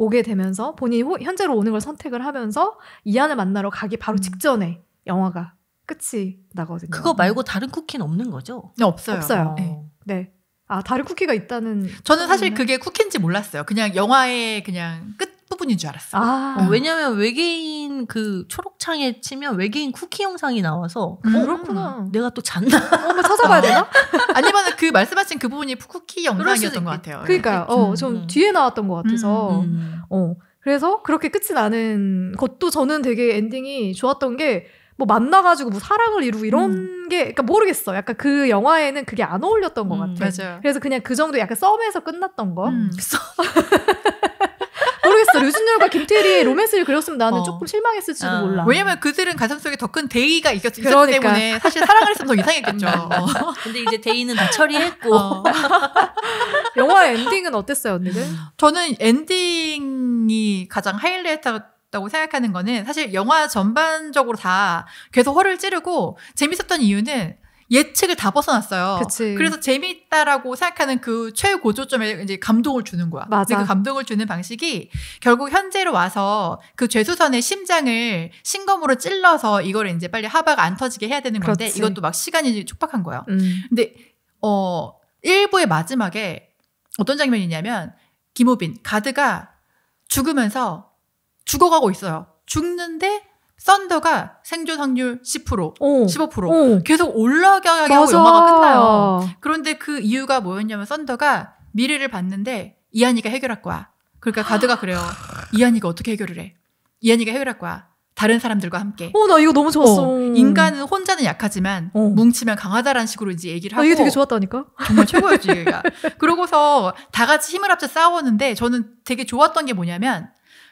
오게 되면서 본인이 호, 현재로 오는 걸 선택을 하면서 이안을 만나러 가기 바로 음. 직전에 영화가 끝이 나거든요. 그거 말고
다른 쿠키는 없는 거죠? 네, 없어요. 없어요. 어.
네. 네. 아 다른 쿠키가 있다는
저는 사실 그게 쿠키인지 몰랐어요. 그냥 영화의 그냥 끝 분인줄 알았어. 아, 어. 왜냐면
외계인 그 초록창에 치면 외계인 쿠키 영상이 나와서 음, 어,
그렇구나. 음,
내가
또잔나 어, 한번 찾아봐야 되나? 아니면 그 말씀하신 그 부분이 쿠키 영상이었던 것 같아요. 그러니까 네. 어, 음, 좀
음. 뒤에 나왔던 것 같아서 음, 음, 어. 그래서 그렇게 끝이 나는 것도 저는 되게 엔딩이 좋았던 게. 뭐 만나가지고 뭐 사랑을 이루고 이런 음. 게, 그러니까 모르겠어. 약간 그 영화에는 그게 안 어울렸던 것 음, 같아. 맞아요. 그래서 그냥 그 정도 약간 썸에서 끝났던 거. 음. 그러니까 류준열과 김태리의 로맨스를 그렸으면 나는 어. 조금 실망했을지도 어. 몰라. 왜냐면 그들은 가슴속에 더 큰 대의가 있었, 기 그러니까. 때문에 사실 사랑을
했으면 더 이상했겠죠. 음. 어. 근데 이제 대의는 다 처리했고. 어. 영화 엔딩은 어땠어요, 언니들? 저는 엔딩이 가장 하이라이트 다고 생각하는 거는 사실 영화 전반적으로 다 계속 허를 찌르고 재밌었던 이유는 예측을 다 벗어났어요. 그치. 그래서 재미있다라고 생각하는 그 최고조점에 이제 감동을 주는 거야. 그 맞아. 그 감동을 주는 방식이 결국 현재로 와서 그 죄수선의 심장을 신검으로 찔러서 이걸 이제 빨리 하바가 안 터지게 해야 되는 건데 그렇지. 이것도 막 시간이 촉박한 거예요. 음. 근데 어 1부의 마지막에 어떤 장면이냐면 김호빈 가드가 죽으면서 죽어가고 있어요. 죽는데 썬더가 생존 확률 10%, 오. 15% 오. 계속 올라가게 하고 영화가 끝나요. 그런데 그 이유가 뭐였냐면 썬더가 미래를 봤는데 이한이가 해결할 거야. 그러니까 가드가 그래요. 이한이가 어떻게 해결을 해? 이한이가 해결할 거야. 다른 사람들과 함께. 어, 나 이거 너무 좋았어. 어, 음. 인간은 혼자는 약하지만 어. 뭉치면 강하다라는 식으로 이제 얘기를 하고. 아, 이게 되게
좋았다니까. 정말 최고였지.
그러고서 다 같이 힘을 합쳐 싸웠는데 저는 되게 좋았던 게 뭐냐면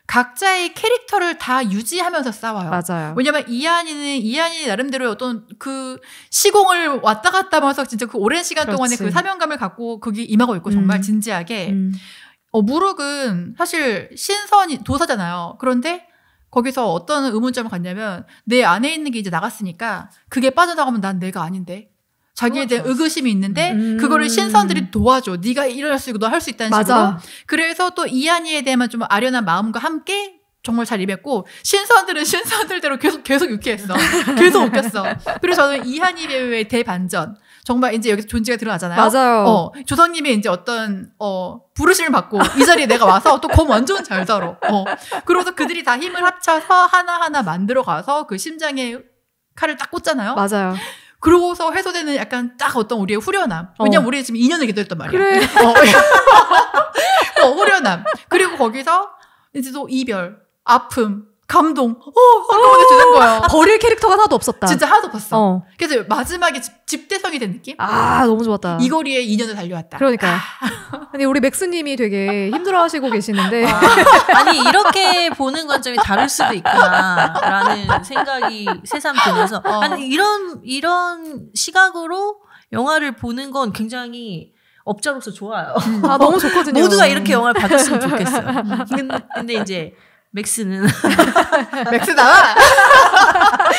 각자의 캐릭터를 다 유지하면서 싸워요. 맞아요. 왜냐면 이한이는 이한이 나름대로 어떤 그 시공을 왔다 갔다 하면서 진짜 그 오랜 시간 그렇지. 동안의 그 사명감을 갖고 거기 임하고 있고 음. 정말 진지하게. 음. 어, 무륵은 사실 신선이 도사잖아요. 그런데 거기서 어떤 의문점을 갖냐면 내 안에 있는 게 이제 나갔으니까 그게 빠져나가면 난 내가 아닌데 자기에 대한 의구심이 있는데 음, 음. 그거를 신선들이 도와줘. 네가 일어날 수 있고 너 할 수 있다는 맞아. 식으로. 그래서 또 이한이에 대한 좀 아련한 마음과 함께 정말 잘 입했고 신선들은 신선들대로 계속 계속 유쾌했어. 계속 웃겼어. 그리고 저는 이한이 배우의 대반전. 정말 이제 여기서 존재가 드러나잖아요. 맞아요. 어, 조선님이 이제 어떤 어 부르심을 받고 이 자리에 내가 와서 또 검 완전 잘 다뤄. 어. 그러고서 그들이 다 힘을 합쳐서 하나하나 만들어 가서 그 심장에 칼을 딱 꽂잖아요. 맞아요. 그러고서 해소되는 약간 딱 어떤 우리의 후련함. 어. 왜냐면 어. 우리 지금 2년을 기도했단 말이야. 그래. 어, 예. 어, 후련함. 그리고 거기서 이제 또 이별, 아픔, 감동. 어, 한꺼번에 주는 거야. 아, 버릴 캐릭터가 하나도 없었다. 진짜 하나도 없었어. 어. 그래서 마지막에 집, 집대성이 된 느낌? 아, 너무 좋았다. 이 거리에 2년을 달려왔다. 그러니까.
아니, 우리 맥스님이 되게 힘들어 하시고 계시는데. 아,
니 이렇게 보는 관점이 다를 수도
있구나라는 생각이 새삼 드면서. 어. 아니,
이런, 이런 시각으로 영화를 보는 건 굉장히 업자로서 좋아요. 음. 아, 너무 좋거든요. 모두가 이렇게 영화를 받았으면 좋겠어요. 근데 이제 맥스는 맥스 나와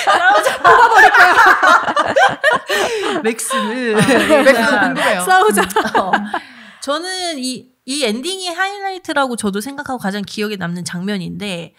싸우자 뽑아버릴까요? 맥스는 아, 네. 네. 맥스 궁금해요. 싸우자. 음. 어. 저는 이 이 엔딩이 하이라이트라고 저도 생각하고 가장 기억에 남는 장면인데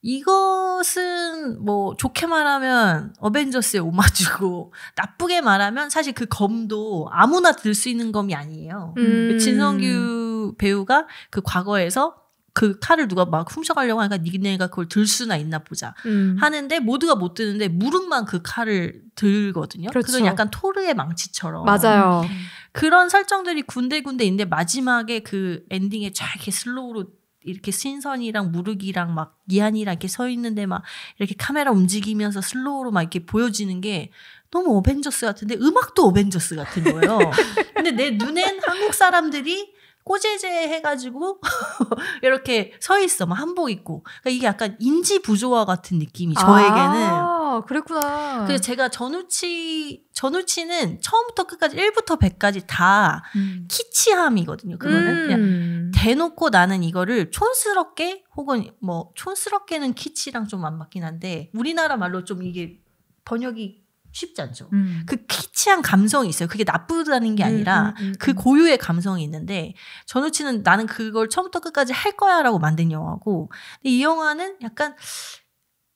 이것은 뭐 좋게 말하면 어벤져스의 오마주고 나쁘게 말하면 사실 그 검도 아무나 들 수 있는 검이 아니에요. 음. 진성규 배우가 그 과거에서 그 칼을 누가 막 훔쳐가려고 하니까 니네가 그걸 들 수나 있나 보자 음. 하는데 모두가 못 드는데 무릎만그 칼을 들거든요. 그렇죠. 그건 약간 토르의 망치처럼 맞아요. 그런 설정들이 군데군데인데 마지막에 그 엔딩에 쫙 이렇게 슬로우로 이렇게 신선이랑 무르기랑 막 이한이랑 이렇게 서 있는데 막 이렇게 카메라 움직이면서 슬로우로 막 이렇게 보여지는 게 너무 어벤져스 같은데 음악도 어벤져스 같은 거예요. 근데 내 눈엔 한국 사람들이 꼬재재 해가지고 이렇게 서 있어 막 한복 입고 그러니까 이게 약간 인지 부조화 같은 느낌이 저에게는 아, 그랬구나 그래서 제가 전우치 전우치는 처음부터 끝까지 1부터 100까지 다 음. 키치함이거든요 그거는 음. 그냥 대놓고 나는 이거를 촌스럽게 혹은 뭐 촌스럽게는 키치랑 좀 안 맞긴 한데 우리나라 말로 좀 이게 번역이 쉽지 않죠. 음. 그 키치한 감성이 있어요. 그게 나쁘다는 게 음, 아니라 음, 음, 그 음. 고유의 감성이 있는데 전우치는 나는 그걸 처음부터 끝까지 할 거야라고 만든 영화고 근데 이 영화는 약간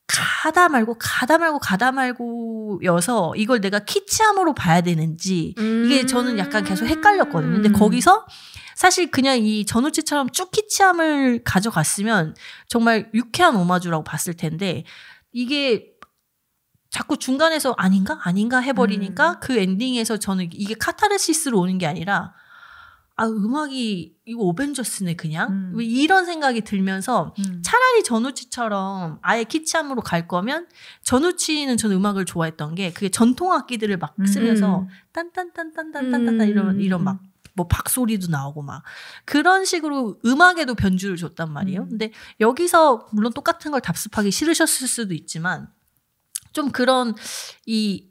가다 말고 가다 말고 가다 말고여서 이걸 내가 키치함으로 봐야 되는지 이게 저는 약간 계속 헷갈렸거든요. 근데 음. 거기서 사실 그냥 이 전우치처럼 쭉 키치함을 가져갔으면 정말 유쾌한 오마주라고 봤을 텐데 이게 자꾸 중간에서 아닌가 아닌가 해버리니까 음. 그 엔딩에서 저는 이게 카타르시스로 오는 게 아니라 아 음악이 이거 오벤져스네 그냥 음. 뭐 이런 생각이 들면서 음. 차라리 전우치처럼 아예 키치함으로 갈 거면 전우치는 저는 음악을 좋아했던 게 그게 전통 악기들을 막 음. 쓰면서 음. 딴딴딴딴딴딴딴 이런 음. 이런 막 뭐 박소리도 나오고 막 그런 식으로 음악에도 변주를 줬단 말이에요. 음. 근데 여기서 물론 똑같은 걸 답습하기 싫으셨을 수도 있지만 좀 그런 이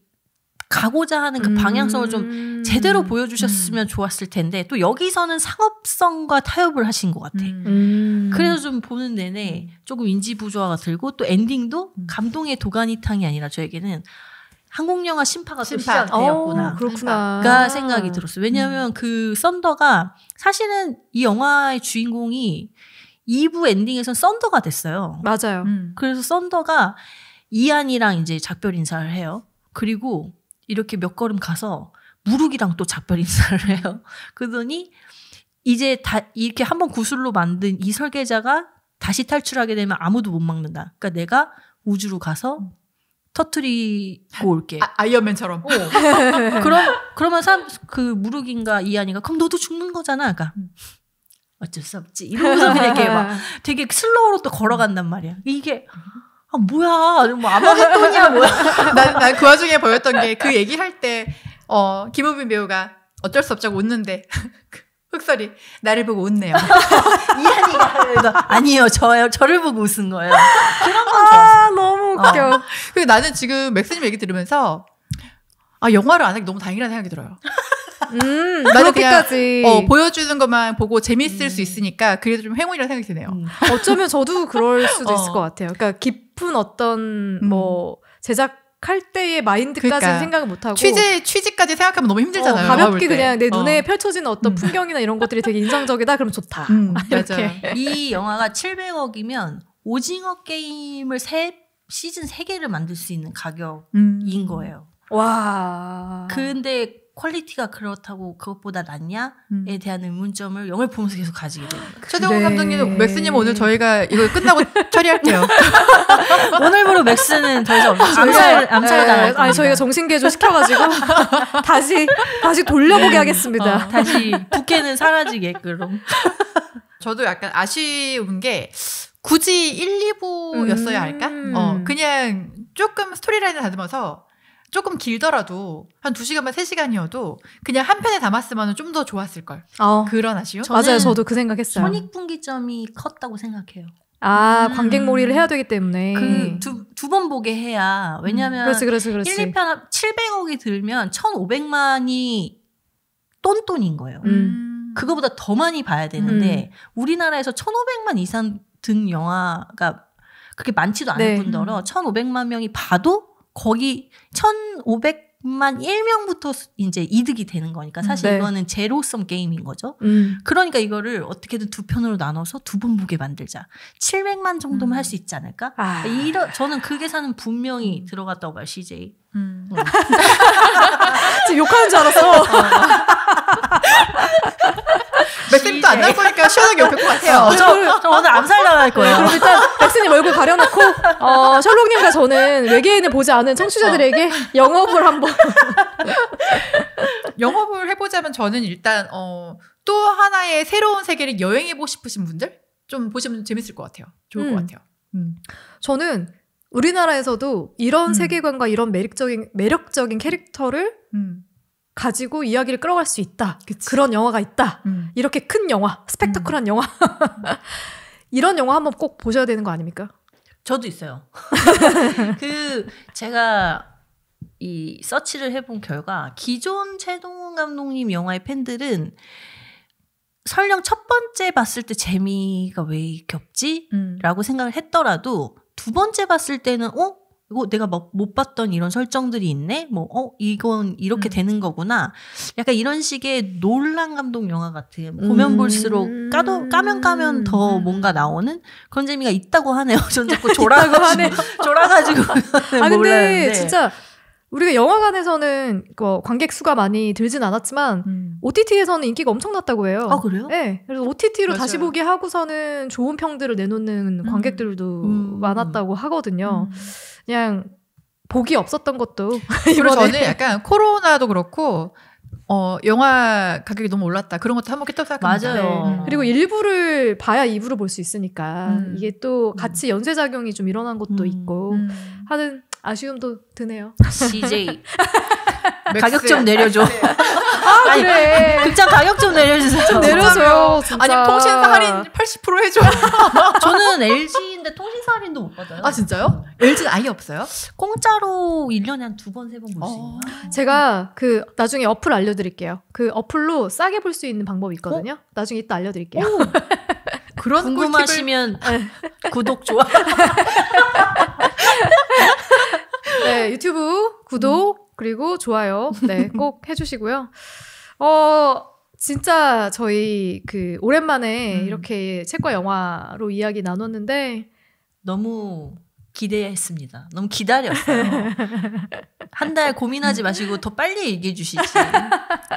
가고자 하는 그 방향성을 좀 음. 제대로 보여주셨으면 음. 좋았을 텐데 또 여기서는 상업성과 타협을 하신 것 같아. 음. 그래서 좀 보는 내내 조금 인지 부조화가 들고 또 엔딩도 감동의 도가니탕이 아니라 저에게는 한국 영화 심파가 심파. 또 시작되었구나. 어,
그렇구나가
생각이 들었어요. 왜냐하면 음. 그 썬더가 사실은 이 영화의 주인공이 2부 엔딩에선 썬더가 됐어요. 맞아요. 음. 그래서 썬더가 이안이랑 이제 작별 인사를 해요. 그리고 이렇게 몇 걸음 가서 무룩이랑 또 작별 인사를 해요. 그러더니 이제 다 이렇게 한번 구슬로 만든 이 설계자가 다시 탈출하게 되면 아무도 못 막는다. 그러니까 내가 우주로 가서 음. 터트리고 올게. 아, 이언맨처럼. 어. 그럼 그러면 삼, 그 무룩인가 이안이가 그럼 너도 죽는 거잖아. 그러니까 음.
어쩔 수 없지. 이러면서 되게 막
되게 슬로우로 또 걸어간단 말이야. 이게 음.
아, 뭐야, 뭐 아마겟돈이야 뭐야. 난그 와중에 보였던 게 그 얘기할 때 어, 김우빈 배우가 어쩔 수 없자고 웃는데 그 흑설이 나를 보고 웃네요. 이한이가 아니요 저요 저를 보고 웃은 거예요. 그런 건 아, 좋았어. 너무 어. 웃겨. 어. 그리고 나는 지금 맥스님 얘기 들으면서 아 영화를 안 하기 너무 다행이라는 생각이 들어요. 음, 나는 그렇게까지 그냥, 어, 보여주는 것만 보고 재밌을 음. 수 있으니까 그래도 좀 행운이라는 생각이 드네요. 음.
어쩌면 저도 그럴 수도 어. 있을 것 같아요. 그러니까 깊은 어떤 뭐 음. 제작 할 때의 마인드까지는 그러니까 생각을 못하고 취재 취지까지 생각하면 너무 힘들잖아요. 어, 가볍게 그냥 내 눈에 어. 펼쳐지는 어떤 음. 풍경이나 이런 것들이 되게 인상적이다. 그럼 좋다. 음, 이 영화가
700억이면 오징어 게임을 세 시즌 3 개를 만들 수 있는 가격인 음. 거예요. 와. 근데 퀄리티가 그렇다고 그것보다 낫냐에 음. 대한 의문점을 영화 보면서 계속 가지게 됩니다.
최정훈 그래. 감독님, 맥스님 오늘 저희가 이거 끝나고 처리할게요.
오늘부로 맥스는 더 이상 암살 암살 당할. 네, 아니 저희가 정신
개조 시켜가지고
다시 다시 돌려보게 네. 하겠습니다. 어, 다시 부캐는 사라지게끔.
저도 약간 아쉬운 게 굳이 1, 2부였어야 할까? 음. 어, 그냥 조금 스토리라인을 다듬어서 조금 길더라도 한 2시간만 3시간이어도 그냥 한 편에 담았으면 좀 더 좋았을 걸. 어. 그런 아쉬움. 맞아요. 저도
그 생각했어요. 선익분기점이 컸다고 생각해요.
아, 음. 관객몰이를 해야 되기 때문에. 그,
두, 두 번 보게 해야. 왜냐면. 음. 그렇지, 그렇지, 그렇지. 1, 2편 700억이 들면 1,500만이 똔똔인 거예요. 음. 그거보다 더 많이 봐야 되는데, 음. 우리나라에서 1,500만 이상 등 영화가 그렇게 많지도 않을 네. 뿐더러 1,500만 명이 봐도 거기 1,500만 1명부터 이제 이득이 되는 거니까 음. 사실 네. 이거는 제로섬 게임인 거죠. 음. 그러니까 이거를 어떻게든 두 편으로 나눠서 두 번 보게 만들자. 700만 정도면 음. 할수 있지 않을까? 아. 그러니까 이러, 저는 그 계산은 분명히 음. 들어갔다고 봐요, CJ. 음. 음. 지금 욕하는 줄 알았어. 어. 맥쌤도 안날
거니까 시원하게 욕할 것 같아요. 어, 저,
저 오늘 암살 당할 거예요. 그럼 일단 박스님 얼굴 가려놓고 어, 셜록님과 저는 외계인을 보지 않은 청취자들에게 어. 영업을 한번
영업을 해보자면 저는 일단 어, 또 하나의 새로운 세계를 여행해보고 싶으신 분들 좀 보시면 재밌을 것 같아요. 좋을 음. 것 같아요.
음. 저는 우리나라에서도 이런 음. 세계관과 이런 매력적인 매력적인 캐릭터를 음. 가지고 이야기를 끌어갈 수 있다. 그치. 그런 영화가 있다. 음. 이렇게 큰 영화, 스펙터클한 음. 영화. 이런 영화 한번 꼭 보셔야 되는 거 아닙니까? 저도 있어요.
그 제가 이 서치를 해본 결과 기존 최동훈 감독님 영화의 팬들은 설령 첫 번째 봤을 때 재미가 왜 이렇게 없지? 음. 라고 생각을 했더라도 두 번째 봤을 때는 어? 이거 어, 내가 막 못 봤던 이런 설정들이 있네? 뭐, 어, 이건 이렇게 음. 되는 거구나. 약간 이런 식의 논란 감독 영화 같은, 음. 보면 볼수록 까도, 까면 까면 더 음. 뭔가 나오는 그런 재미가 있다고 하네요. 전 자꾸 졸아가지고, 하네.
졸아가지고. 아, 근데 몰랐는데. 진짜 우리가 영화관에서는 그 관객 수가 많이 들진 않았지만 음. OTT에서는 인기가 엄청났다고 해요. 아 그래요? 네. 그래서 OTT로 맞아요. 다시 보기 하고서는 좋은 평들을 내놓는 음. 관객들도 음. 많았다고 하거든요. 음. 그냥 복이 없었던 것도 이번에 저는 약간 코로나도 그렇고
어 영화 가격이 너무 올랐다 그런 것도 한 번 깨떡 닦습 맞아요. 네. 음.
그리고 일부를 봐야 이부를 볼 수 있으니까 음. 이게 또 음. 같이 연쇄 작용이 좀 일어난 것도 음. 있고 음. 하는 아쉬움도 드네요. CJ 가격 좀 내려줘.
아,
아, 아니, 그래. 극장 가격 좀 내려주세요. 좀 내려줘요. 아니,
통신사 할인 80% 아. 해줘. 저는 LG인데
통신사 할인도 못 받아요. 아, 진짜요?
LG는 아예 없어요?
공짜로 1년에 한 두 번, 세 번 볼수 어.
있 제가 그 나중에 어플 알려드릴게요. 그 어플로 싸게 볼 수 있는 방법이 있거든요. 어? 나중에 이따 알려드릴게요. 그런 궁금하시면 네. 구독 좋아. 네, 유튜브 구독 음. 그리고 좋아요. 네, 꼭 해주시고요. 어, 진짜 저희 그 오랜만에 음. 이렇게 책과 영화로 이야기 나눴는데 너무
기대했습니다. 너무 기다렸어요. 한 달 고민하지 마시고 더 빨리 얘기해 주시지.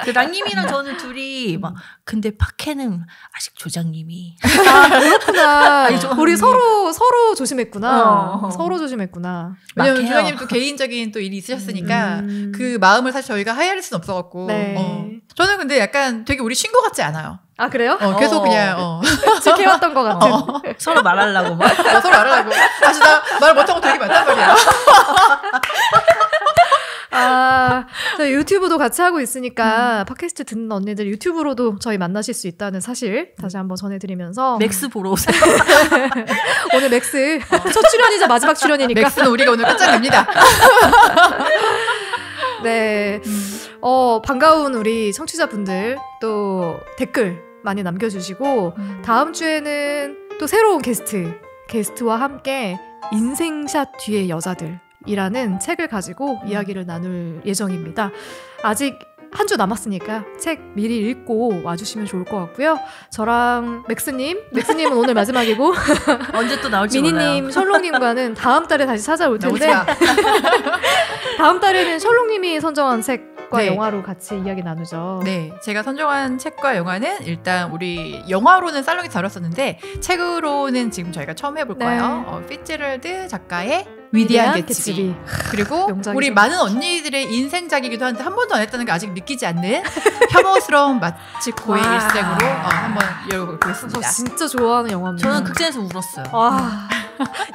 그 랑님이랑 저는 둘이 막 근데 파케는 아직
조장님이 아 그렇구나. 아니, 우리 음. 서로 서로 조심했구나. 어. 어. 서로 조심했구나. 왜냐면 조장님 또
개인적인 또 일이 있으셨으니까 음. 그 마음을 사실 저희가 하이할 수는 없어갖고. 네. 어. 저는 근데 약간 되게 우리 친구 같지 않아요.
아 그래요? 어, 계속 어.
그냥 어.
어.
지켜왔던
것 같은
어. 서로 말하려고 막 어, 서로 말하려고 사실 아, 나말
못하고 되게 많단 말이야 아, 유튜브도 같이 하고 있으니까 음. 팟캐스트 듣는 언니들 유튜브로도 저희 만나실 수 있다는 사실 다시 한번 전해드리면서 맥스 보러 오세요. 오늘 맥스 어. 첫 출연이자 마지막 출연이니까 맥스는 우리가 오늘 끝장입니다. 네, 음. 어 반가운 우리 청취자분들 또 댓글 많이 남겨주시고 음. 다음 주에는 또 새로운 게스트 게스트와 함께 인생샷 뒤의 여자들이라는 책을 가지고 음. 이야기를 나눌 예정입니다. 아직 한 주 남았으니까 책 미리 읽고 와주시면 좋을 것 같고요. 저랑 맥스님, 맥스님은 오늘 마지막이고 언제 또 나올지 미니님, 셜록님과는 다음 달에 다시 찾아올 텐데 다음 달에는 셜록님이 선정한 책 책과 네. 영화로 같이 이야기 나누죠. 네, 제가 선정한 책과 영화는 일단 우리
영화로는 살롱이 다뤘었는데 책으로는 지금 저희가 처음 해볼 네. 거예요. 어, 피츠럴드 작가의 위대한, 개츠비. 그리고 우리 많은 언니들의 인생작이기도 한데 한 번도 안 했다는 게 아직 믿기지 않는 혐오스러운 마치코의 일생으로 어,
한번 열어보겠습니다. 저 진짜 좋아하는 영화입니다. 저는 극장에서 울었어요. 와. 음.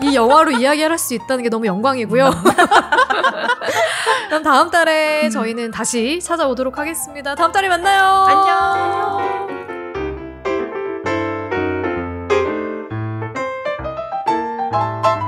이 영화로 이야기할 수 있다는 게 너무 영광이고요. 그럼 다음 달에 저희는 다시 찾아오도록 하겠습니다. 다음 달에 만나요. 안녕. 안녕.